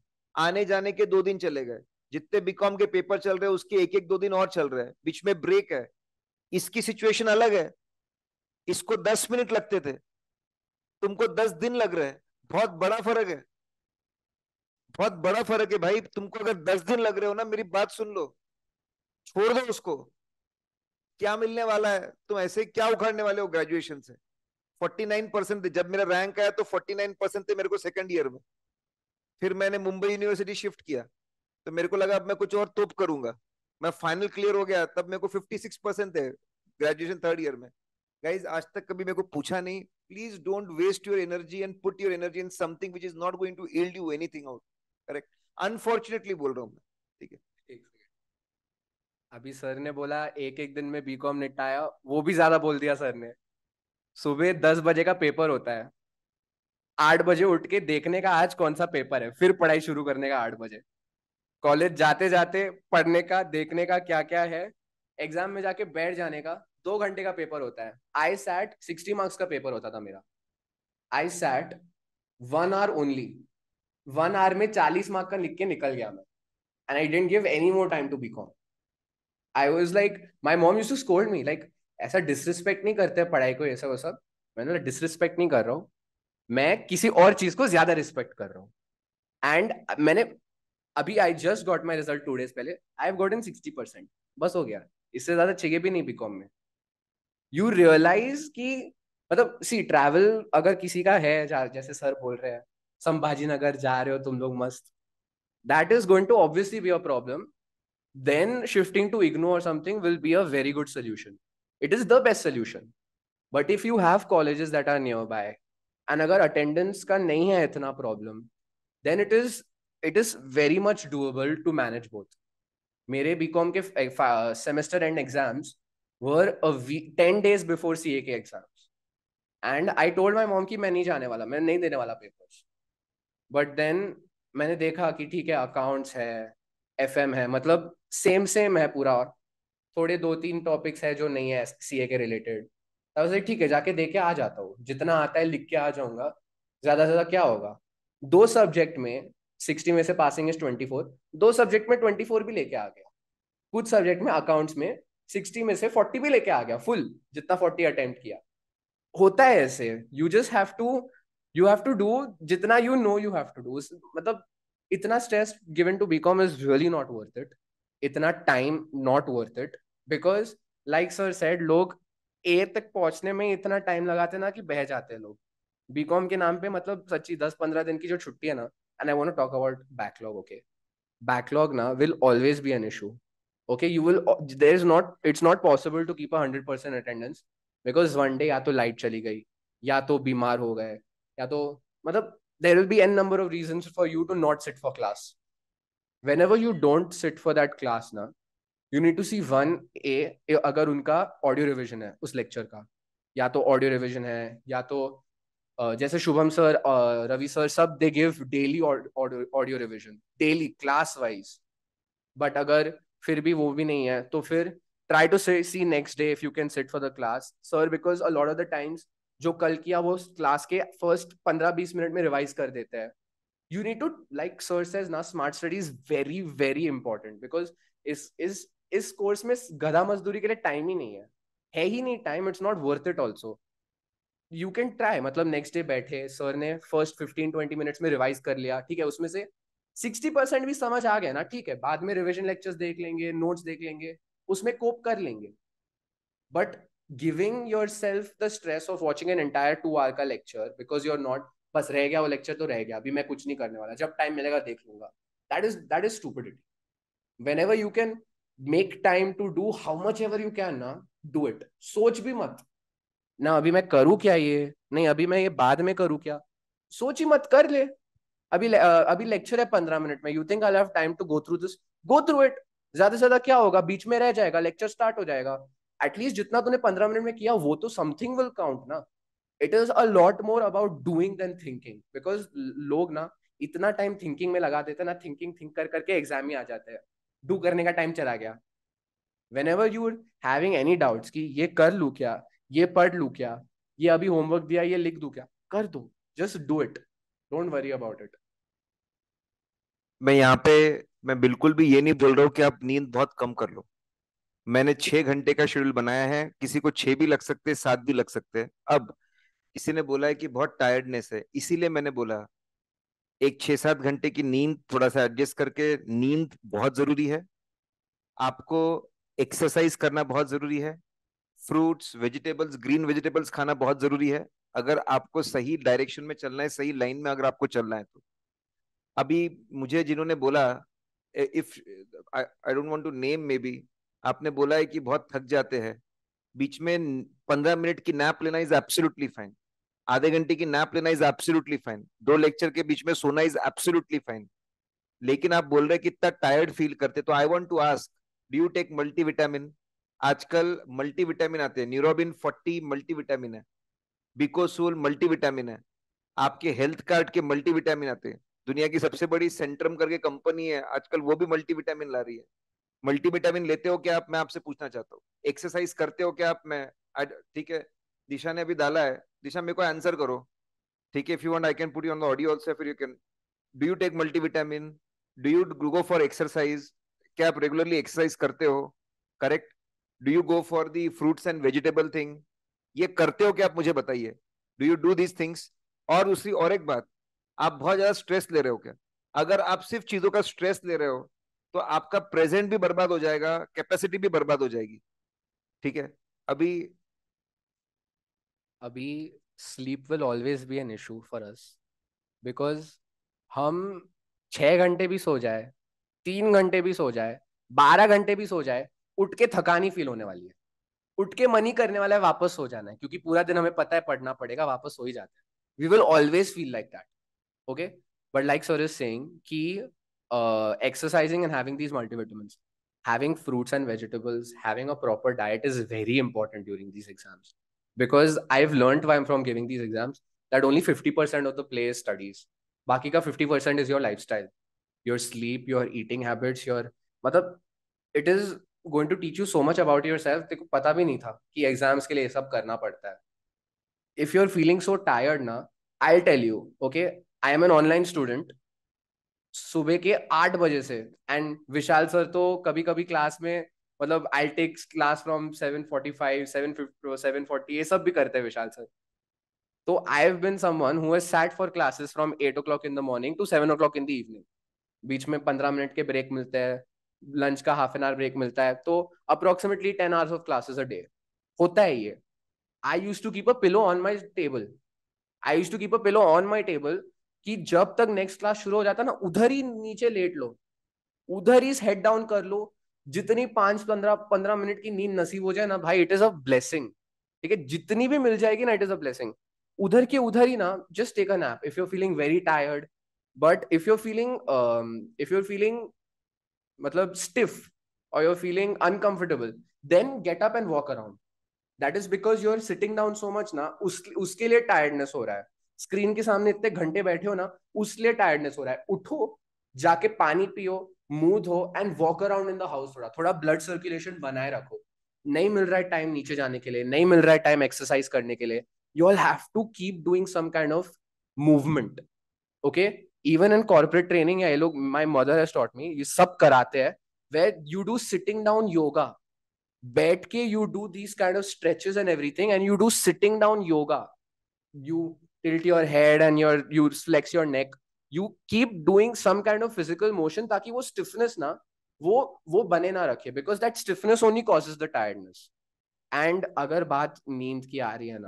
S1: आने जाने के दो दिन चले गए जितने बीकॉम के पेपर चल रहे हैं उसके एक एक दो दिन और चल रहे हैं बीच में ब्रेक है इसकी सिचुएशन अलग है इसको दस मिनट लगते थे तुमको दस दिन लग रहे हैं बहुत बड़ा फर्क है बहुत बड़ा फर्क है भाई तुमको अगर दस दिन लग रहे हो ना मेरी बात सुन लो छोड़ दो उसको क्या मिलने वाला है तुम ऐसे क्या उखाड़ने वाले हो ग्रेजुएशन से 49 परसेंट जब मेरा रैंक आया तो 49 परसेंट थे मेरे को सेकंड ईयर में फिर मैंने मुंबई यूनिवर्सिटी शिफ्ट किया तो मेरे को लगा अब मैं कुछ और तोप करूंगा मैं फाइनल क्लियर हो गया तब मेरे को 56 परसेंट है ग्रेजुएशन थर्ड ईयर में गाइज आज तक कभी मेरे को पूछा नहीं please don't waste your energy and put your energy in something which is not going to yield you anything out correct unfortunately बोल रहा हूँ मैं
S2: ठीक है अभी सर ने बोला एक एक दिन में बीकॉम निपटाया वो भी ज्यादा बोल दिया सर ने सुबह दस बजे का पेपर होता है आठ बजे उठ के देखने का आज कौन सा पेपर है फिर पढ़ाई शुरू करने का आठ बजे कॉलेज जाते जाते पढ़ने का देखने का क्या क्या है एग्जाम में जाके बैठ जाने का दो घंटे का पेपर होता है आई सैट सिक्सटी मार्क्स का पेपर होता था मेरा I sat one hour only one hour में चालीस मार्क्स का लिख के निकल गया मैं and I didn't give any more time to be calm I was like my mom use to scold me like ऐसा डिसरिस्पेक्ट नहीं करते पढ़ाई को ऐसा वैसा मैंने ना डिसरिस्पेक्ट नहीं कर रहा हूँ मैं किसी और चीज को ज्यादा रिस्पेक्ट कर रहा हूँ एंड मैंने अभी I just got my result two days पहले I have in sixty percent बस हो गया इससे ज्यादा चाहिए भी नहीं बीकॉम में यू रियलाइज कि मतलब सी ट्रैवल अगर किसी का है जैसे सर बोल रहे हैं संभाजी नगर जा रहे हो तुम लोग मस्त that is going to obviously be a problem then shifting to Igno or something will be a very good solution. It is the best solution. But if you have colleges that are nearby, and agar attendance ka nahi hai itna problem, then it is it is very much doable to manage both. मेरे BCom eh, semester end exams were a week ten days before CAK exams, and I told my mom ki मैं nahi jaane wala, मैं nahi देने wala papers. But then मैंने देखा कि ठीक है accounts है एफ है मतलब सेम सेम है पूरा और थोड़े दो तीन टॉपिक्स है जो नहीं है सी के रिलेटेड ठीक है जाके देख के आ जाता हूँ जितना आता है लिख के आ जाऊंगा ज्यादा से ज्यादा क्या होगा दो सब्जेक्ट में सिक्सटी में से पासिंग इज ट्वेंटी फोर दो सब्जेक्ट में ट्वेंटी फोर भी लेके आ गया कुछ सब्जेक्ट में अकाउंट्स में सिक्सटी में से फोर्टी भी लेके आ गया फुल जितना फोर्टी अटेम्प्ट किया होता है ऐसे you just have to you have to do जितना you know you have to do मतलब इतना stress given to BCom is really not worth it इतना time not worth it because like sir said लोग ए तक पहुंचने में इतना टाइम लगाते ना कि बह जाते हैं लोग बीकॉम के नाम पे मतलब सच्ची दस पंद्रह दिन की जो छुट्टी है ना and I want talk about backlog okay backlog ना will always be an issue okay you there is not it's not possible to to keep a percent attendance because one day या तो लाइट चली गई या तो बीमार हो गए या तो मतलब there will be n number of reasons for you to not sit for class whenever you don't sit for that class na you need to see one a अगर उनका ऑडियो रिविजन है उस लेक्चर का या तो audio revision है या तो जैसे शुभम सर रवि सर सब they give daily audio revision daily class wise but अगर फिर भी वो भी नहीं है तो फिर try to see next day if you can sit for the class sir because a lot of the times जो कल किया वो क्लास के फर्स्ट पंद्रह बीस मिनट में रिवाइज कर देते हैं you need to like sir says ना smart study is very very important because इस इस इस कोर्स में गधा मजदूरी के लिए टाइम ही नहीं है है ही नहीं time it's not worth it also you can try मतलब नेक्स्ट डे बैठे सर ने फर्स्ट फिफ्टीन ट्वेंटी मिनट्स में रिवाइज कर लिया ठीक है उसमें से सिक्सटी परसेंट भी समझ आ गया ना ठीक है बाद में रिविजन लेक्चर्स देख लेंगे नोट्स देख लेंगे उसमें कोप कर लेंगे but giving yourself the stress of watching an entire two hour का lecture because you are not बस रह गया वो लेक्चर तो रह गया अभी मैं कुछ नहीं करने वाला जब टाइम मिलेगा देख लूंगा that is that is stupidity whenever you can make time to do how much ever you can ना डू इट सोच भी मत ना अभी मैं करूँ क्या ये नहीं अभी मैं ये बाद में करूँ क्या सोच ही मत कर ले अभी अभी लेक्चर है पंद्रह मिनट में you think I have time to go through this go through it ज्यादा से ज्यादा क्या होगा बीच में रह जाएगा लेक्चर स्टार्ट हो जाएगा एटलीस्ट जितना तुमने पंद्रह मिनट में किया वो तो समथिंग विल काउंट ना it is a lot more about doing than thinking because लोग ना इतना टाइम थिंकिंग में लगा देते ना थिंकिंग थिंक कर करके एग्जाम ही आ जाते हैं डू करने का टाइम चला गया whenever you having any doubts कि ये कर लू क्या ये पढ़ लू क्या ये अभी होमवर्क दिया ये लिख दू क्या कर दो just do it don't worry about it
S1: मैं यहाँ पे मैं बिल्कुल भी ये नहीं बोल रहा हूँ कि आप नींद बहुत कम कर लो मैंने छह घंटे का शेड्यूल बनाया है किसी को छह भी लग सकते हैं सात भी लग सकते हैं अब किसी ने बोला है कि बहुत टायर्डनेस है इसीलिए मैंने बोला एक छह सात घंटे की नींद थोड़ा सा एडजस्ट करके नींद बहुत जरूरी है आपको एक्सरसाइज करना बहुत जरूरी है फ्रूट्स वेजिटेबल्स ग्रीन वेजिटेबल्स खाना बहुत जरूरी है अगर आपको सही डायरेक्शन में चलना है सही लाइन में अगर आपको चलना है तो अभी मुझे जिन्होंने बोला if I don't want to name maybe आपने बोला है कि बहुत थक जाते हैं बीच में पंद्रह मिनट की नैप लेना इज एब्सोल्युटली फाइन आधे घंटे की नैप लेना इज एब्सोल्युटली फाइन दो लेक्चर के बीच में सोना इज एब्सोल्युटली फाइन लेकिन आप बोल रहे हैं कि इतना टायर्ड फील करते तो I want to ask do you take multivitamin आजकल मल्टीविटामिन आते हैं न्यूरोबिन 40 मल्टीविटामिन है बिकोसूल मल्टीविटामिन है आपके हेल्थ कार्ड के मल्टीविटामिन आते हैं दुनिया की सबसे बड़ी सेंट्रम करके कंपनी है आजकल वो भी मल्टीविटामिन ला रही है मल्टीविटामिन लेते हो क्या आप मैं आपसे पूछना चाहता हूँ एक्सरसाइज करते हो क्या आप मैं ठीक है दिशा ने अभी डाला है दिशा मेरे को आंसर करो ठीक है if you want I can put you on the audio also फिर you can do you take multivitamin do you go for exercise क्या आप रेगुलरली एक्सरसाइज करते हो correct do you go for the fruits and vegetable thing ये करते हो क्या आप मुझे बताइए do you do these things और दूसरी और एक बात आप बहुत ज्यादा स्ट्रेस ले रहे हो क्या अगर आप सिर्फ चीजों का स्ट्रेस ले रहे हो तो आपका प्रेजेंट भी बर्बाद हो जाएगा कैपेसिटी
S2: भी बर्बाद हो जाएगी ठीक है अभी अभी sleep will always be an issue for us because हम छः घंटे भी सो जाए तीन घंटे भी सो जाए बारह घंटे भी सो जाए उठ के थकानी फील होने वाली है उठ के मनी करने वाला है वापस सो जाना है क्योंकि पूरा दिन हमें पता है पढ़ना पड़ेगा वापस सो ही जाता है we will always feel like that okay but like sir is saying कि uh, exercising and having these multivitamins, having fruits and vegetables, having a proper diet is very important during these exams. Because I've learned why I'm from giving these exams that only 50% of the play is studies. Baki ka 50% is your lifestyle, your sleep, your eating habits, your. Matlab, it is going to teach you so much about yourself. तेरे को पता भी नहीं था कि exams के लिए सब If you're feeling so tired na I'll tell you, okay, I am an online student. सुबह के आठ बजे से एंड विशाल सर तो कभी कभी क्लास में मतलब I take class from seven forty five seven fifty seven forty ये सब भी करते हैं विशाल सर तो I have been someone who has sat for classes from eight o'clock in the morning to seven o'clock in the evening बीच में पंद्रह minute के ब्रेक मिलते हैं लंच का हाफ एन आवर ब्रेक मिलता है तो approximately ten hours of classes a day होता है ये I use to keep a pillow on my table I use to keep a pillow on my table कि जब तक नेक्स्ट क्लास शुरू हो जाता ना उधर ही नीचे लेट लो उधर ही हेड डाउन कर लो जितनी पांच पंद्रह पंद्रह मिनट की नींद नसीब हो जाए ना भाई इट इज अ ब्लेसिंग ठीक है जितनी भी मिल जाएगी ना इट इज अ ब्लेसिंग उधर के उधर ही ना just take a nap if you feeling very tired but if you feeling if you feeling मतलब स्टिफ और your feeling uncomfortable then get up and walk around that is because you are sitting down so much ना उस, उसके लिए tiredness हो रहा है screen के सामने इतने घंटे बैठे हो ना उसलिए टायर्डनेस हो रहा है उठो जाके पानी पियो मुंह धो and walk around in the house थोड़ा थोड़ा ब्लड सर्कुलेशन बनाए रखो नहीं मिल रहा है टाइम नीचे जाने के लिए नहीं मिल रहा है टाइम एक्सरसाइज करने के लिए you all have to keep doing some kind of movement okay even in corporate training है ये लोग my mother has taught me ये सब कराते हैं where you do sitting down yoga बैठ के you do these kind of stretches and everything and you do sitting down yoga you tilt your head and your you flex your neck you keep doing some kind of physical motion taki wo stiffness na wo wo bane because that stiffness only causes the tiredness and agar baat neend ki aa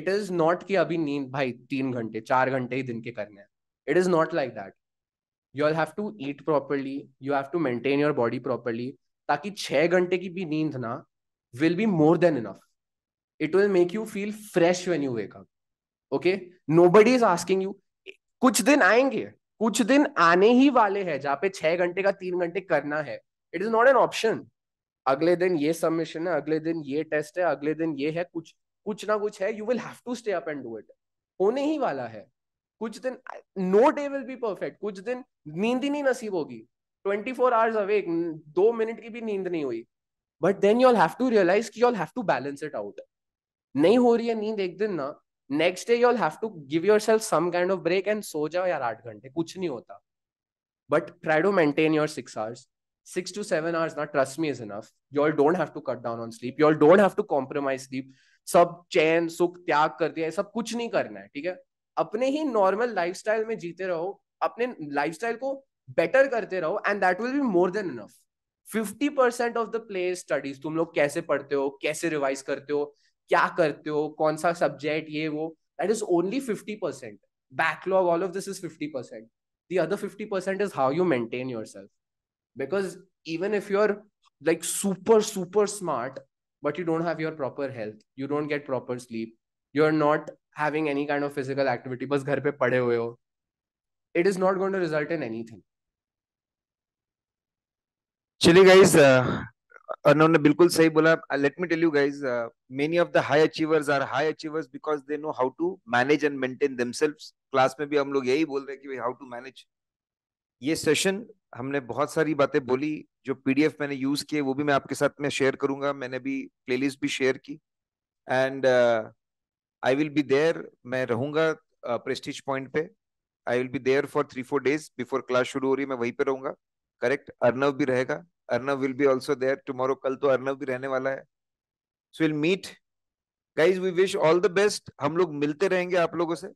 S2: it is not ki abhi neend 3 ghante 4 ghante hi din it is not like that you'll have to eat properly you have to maintain your body properly ताकि छह घंटे की भी नींद ना will be more than enough it will make you feel fresh when you wake okay nobody is asking you कुछ दिन आएंगे कुछ दिन आने ही वाले हैं जहां पे छह घंटे का तीन घंटे करना है it is not an option अगले दिन ये सबमिशन है अगले दिन ये टेस्ट है अगले दिन ये है कुछ कुछ ना कुछ है you will have to stay up and do it होने ही वाला है कुछ दिन no day will be perfect कुछ दिन नींद ही नहीं नसीब होगी ट्वेंटी फोर आवर्स अवे दो मिनट की भी नींद नहीं हुई but then you have to realise की you have to balance it out नहीं हो रही है नींद एक दिन ना next day you have to give your self some kind of break and सो जाओ यार आठ घंटे कुछ नहीं होता but try to maintain your six hours six to seven hours not trust me is enough you all don't have to cut down on sleep you all don't have to compromise sleep सब चैन सुख त्याग कर दिया सब कुछ नहीं करना है ठीक है अपने ही नॉर्मल लाइफ में जीते रहो अपने लाइफ को बेटर करते रहो and that will be more than enough fifty percent of the play studies तुम लोग कैसे पढ़ते हो कैसे रिवाइज करते हो क्या करते हो कौन सा सब्जेक्ट ये वो that is only fifty percent backlog all of this is fifty percent the other fifty percent is how you maintain yourself because even if you are like super super smart but you don't have your proper health you don't get proper sleep you are not having any kind of physical activity बस घर पे पड़े हुए हो it is not going to result in anything
S1: चलिए guys उन्होंने बिल्कुल सही बोला let me tell you guys many of the high achievers are high achievers because they know how to manage and maintain themselves class में भी हम लोग यही बोल रहे हैं कि भाई हाउ टू मैनेज ये सेशन हमने बहुत सारी बातें बोली जो पीडीएफ मैंने यूज किए वो भी मैं आपके साथ में शेयर करूंगा मैंने भी प्लेलिस्ट भी शेयर की and I will be there मैं रहूंगा प्रेस्टिज uh, पॉइंट पे I will be there for three four days before class शुरू हो रही है मैं वहीं पे रहूंगा करेक्ट अर्नव भी रहेगा Arnav will be also there tomorrow कल तो अर्नव भी रहने वाला है so will meet guys we wish all the best हम लोग मिलते रहेंगे आप लोगों से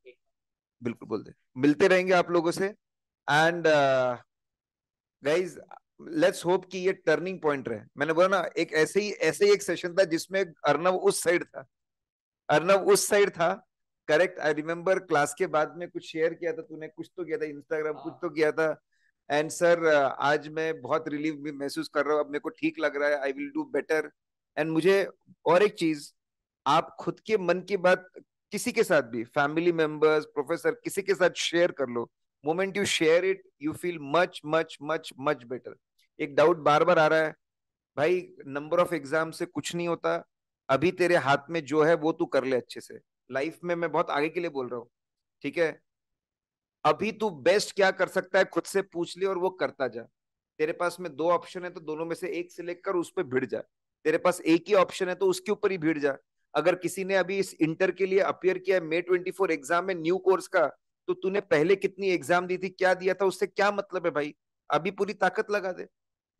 S1: बिल्कुल बोल दे मिलते रहेंगे आप लोगों से एंड गाइज लेट्स होप कि ये टर्निंग पॉइंट रहे मैंने बोला ना एक ऐसे ही ऐसे ही एक सेशन था जिसमें अर्नव उस साइड था अर्नव उस साइड था करेक्ट आई रिमेम्बर क्लास के बाद में कुछ शेयर किया था तूने कुछ तो किया था इंस्टाग्राम कुछ तो किया था एंड सर uh, आज मैं बहुत रिलीव महसूस कर रहा हूँ अब मेरे को ठीक लग रहा है I will do better and मुझे और एक चीज आप खुद के मन की बात किसी के साथ भी फैमिली मेंबर्स प्रोफेसर किसी के साथ शेयर कर लो moment you share it you feel much much much much better एक डाउट बार बार आ रहा है भाई नंबर ऑफ एग्जाम से कुछ नहीं होता अभी तेरे हाथ में जो है वो तू कर ले अच्छे से लाइफ में मैं बहुत आगे के लिए बोल रहा हूँ ठीक है अभी तू बेस्ट क्या कर सकता है खुद से पूछ ले और वो करता जा तेरे पास में दो ऑप्शन है तो दोनों में से एक सिलेक्ट कर उस पर भिड़ जा तेरे पास एक ही ऑप्शन है तो उसके ऊपर ही भिड़ जा अगर किसी ने अभी इस इंटर के लिए अपियर किया मे ट्वेंटी फोर एग्जाम में न्यू कोर्स का तो तूने पहले कितनी एग्जाम दी थी क्या दिया था उससे क्या मतलब है भाई अभी पूरी ताकत लगा दे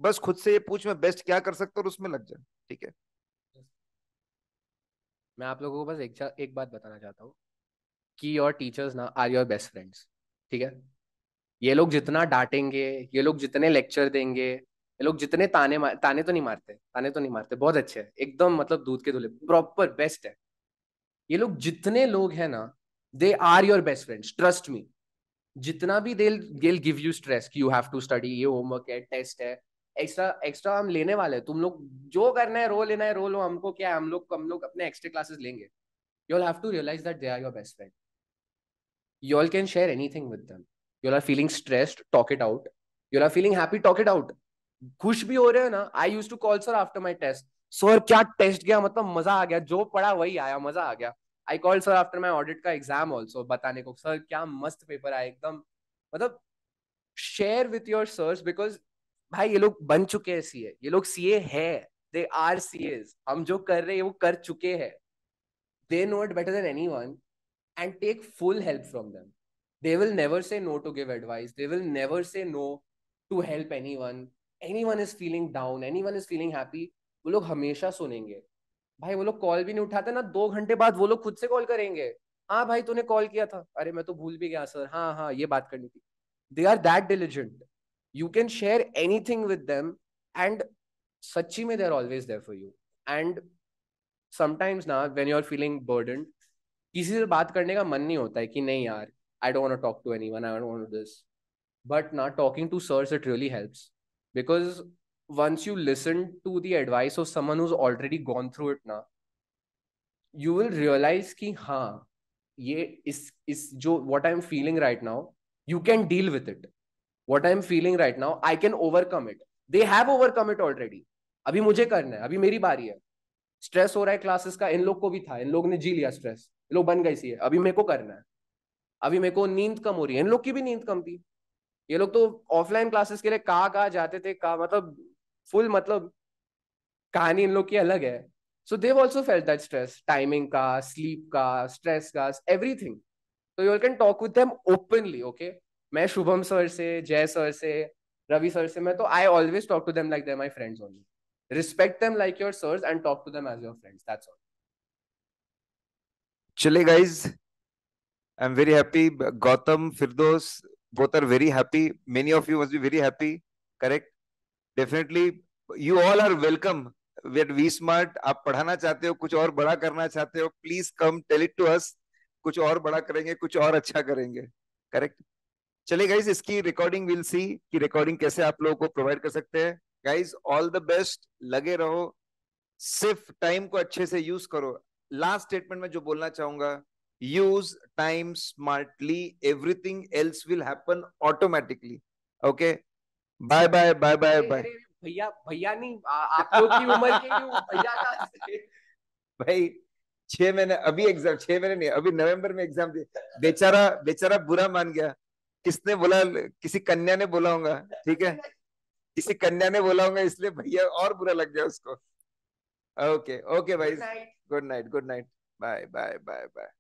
S1: बस खुद से ये पूछ मैं बेस्ट क्या कर सकता
S2: हूँ उसमें लग जा ठीक है मैं आप लोगों को बस एक, एक बात बताना चाहता हूँ कि योर टीचर्स ना आर योर बेस्ट फ्रेंड्स ठीक है ये लोग जितना डांटेंगे ये लोग जितने लेक्चर देंगे ये लोग जितने ताने ताने तो नहीं मारते ताने तो नहीं मारते बहुत अच्छे है एकदम मतलब दूध के धुले प्रॉपर बेस्ट है ये लोग जितने लोग हैं ना they are your best friends trust me जितना भी दे गिव यू स्ट्रेस कि यू हैव टू स्टडी ये होमवर्क है टेस्ट है एक्स्ट्रा एक्स्ट्रा हम लेने वाले हैं तुम लोग जो करना है रो लेना है रो लो हमको क्या है हम लोग हम लोग अपने एक्स्ट्रा क्लासेस लेंगे you have to realise that they are your best friend you all can share anything with them you all are feeling stressed talk it out you all are feeling happy talk it out खुश भी हो रहे हो ना I use to call sir after my test sir क्या test गया मतलब मजा आ गया जो पढ़ा वही आया मजा आ गया I call sir after my audit का एग्जाम ऑल्सो बताने को सर क्या मस्त पेपर आया एकदम मतलब share with your sirs because भाई ये लोग बन चुके हैं सीए ये लोग सीए है दे आर सी हम जो कर रहे हैं वो कर चुके हैं they know it better than anyone and take full help from them. They will never say no to give advice. They will never say no to help anyone. Anyone is feeling down, anyone is feeling happy. वो लोग हमेशा सुनेंगे भाई वो लोग call भी नहीं उठाते ना दो घंटे बाद वो लोग खुद से कॉल करेंगे हाँ भाई तूने कॉल किया था अरे मैं तो भूल भी गया सर हाँ हाँ ये बात करनी थी they are that diligent you can share anything with them and सच्ची में they are always there for you and sometimes ना when you are feeling burden किसी से बात करने का मन नहीं होता है कि नहीं यार I don't want to talk to I don't this but not talking to sirs it really helps because once you listen to the advice of someone who's already gone through it ना you will realise कि हाँ ये इस इस जो what I am feeling right now you can deal with it what I am feeling right now I can overcome it they have overcome it already अभी मुझे करना है अभी मेरी बारी है स्ट्रेस हो रहा है क्लासेस का इन लोग को भी था इन लोग ने जी लिया स्ट्रेस लोग बन गए सी अभी मेरे को करना है अभी मेरे को नींद कम हो रही है इन लोग की भी नींद कम थी ये लोग तो ऑफलाइन क्लासेस के लिए कहा कहा जाते थे कहा मतलब फुल मतलब कहानी इन लोग की अलग है so they also feel that stress timing का स्लीप का स्ट्रेस का एवरीथिंग तो you can talk with them openly okay मैं शुभम सर से जय सर से रवि सर से मैं तो I always talk to them like they're my friends only respect them like your sirs and talk to them as your friends that's all चले
S1: guys I am very happy Gautam Firdaus both are very happy many of you must be very happy, correct? Definitely, you all are welcome. We we smart आप पढ़ाना चाहते हो कुछ और बड़ा करना चाहते हो please come tell it to us कुछ और बड़ा करेंगे कुछ और अच्छा करेंगे करेक्ट चले गाइज इसकी रिकॉर्डिंग विल सी कि रिकॉर्डिंग कैसे आप लोगों को प्रोवाइड कर सकते हैं गाइज ऑल द बेस्ट लगे रहो सिर्फ टाइम को अच्छे से यूज करो लास्ट स्टेटमेंट में जो बोलना चाहूंगा use time smartly everything else will happen automatically okay bye bye bye bye bye
S2: भैया भैया नहीं आप लोग की उम्र के भैया का
S1: भाई छह महीने अभी एग्जाम छह महीने नहीं अभी नवंबर में एग्जाम दे बेचारा बेचारा बुरा मान गया किसने बोला किसी कन्या ने बोला होगा ठीक है किसी कन्या ने बोला होगा इसलिए भैया और बुरा लग गया उसको ओके ओके भाई Good night. Good night. Bye. Bye. Bye. Bye.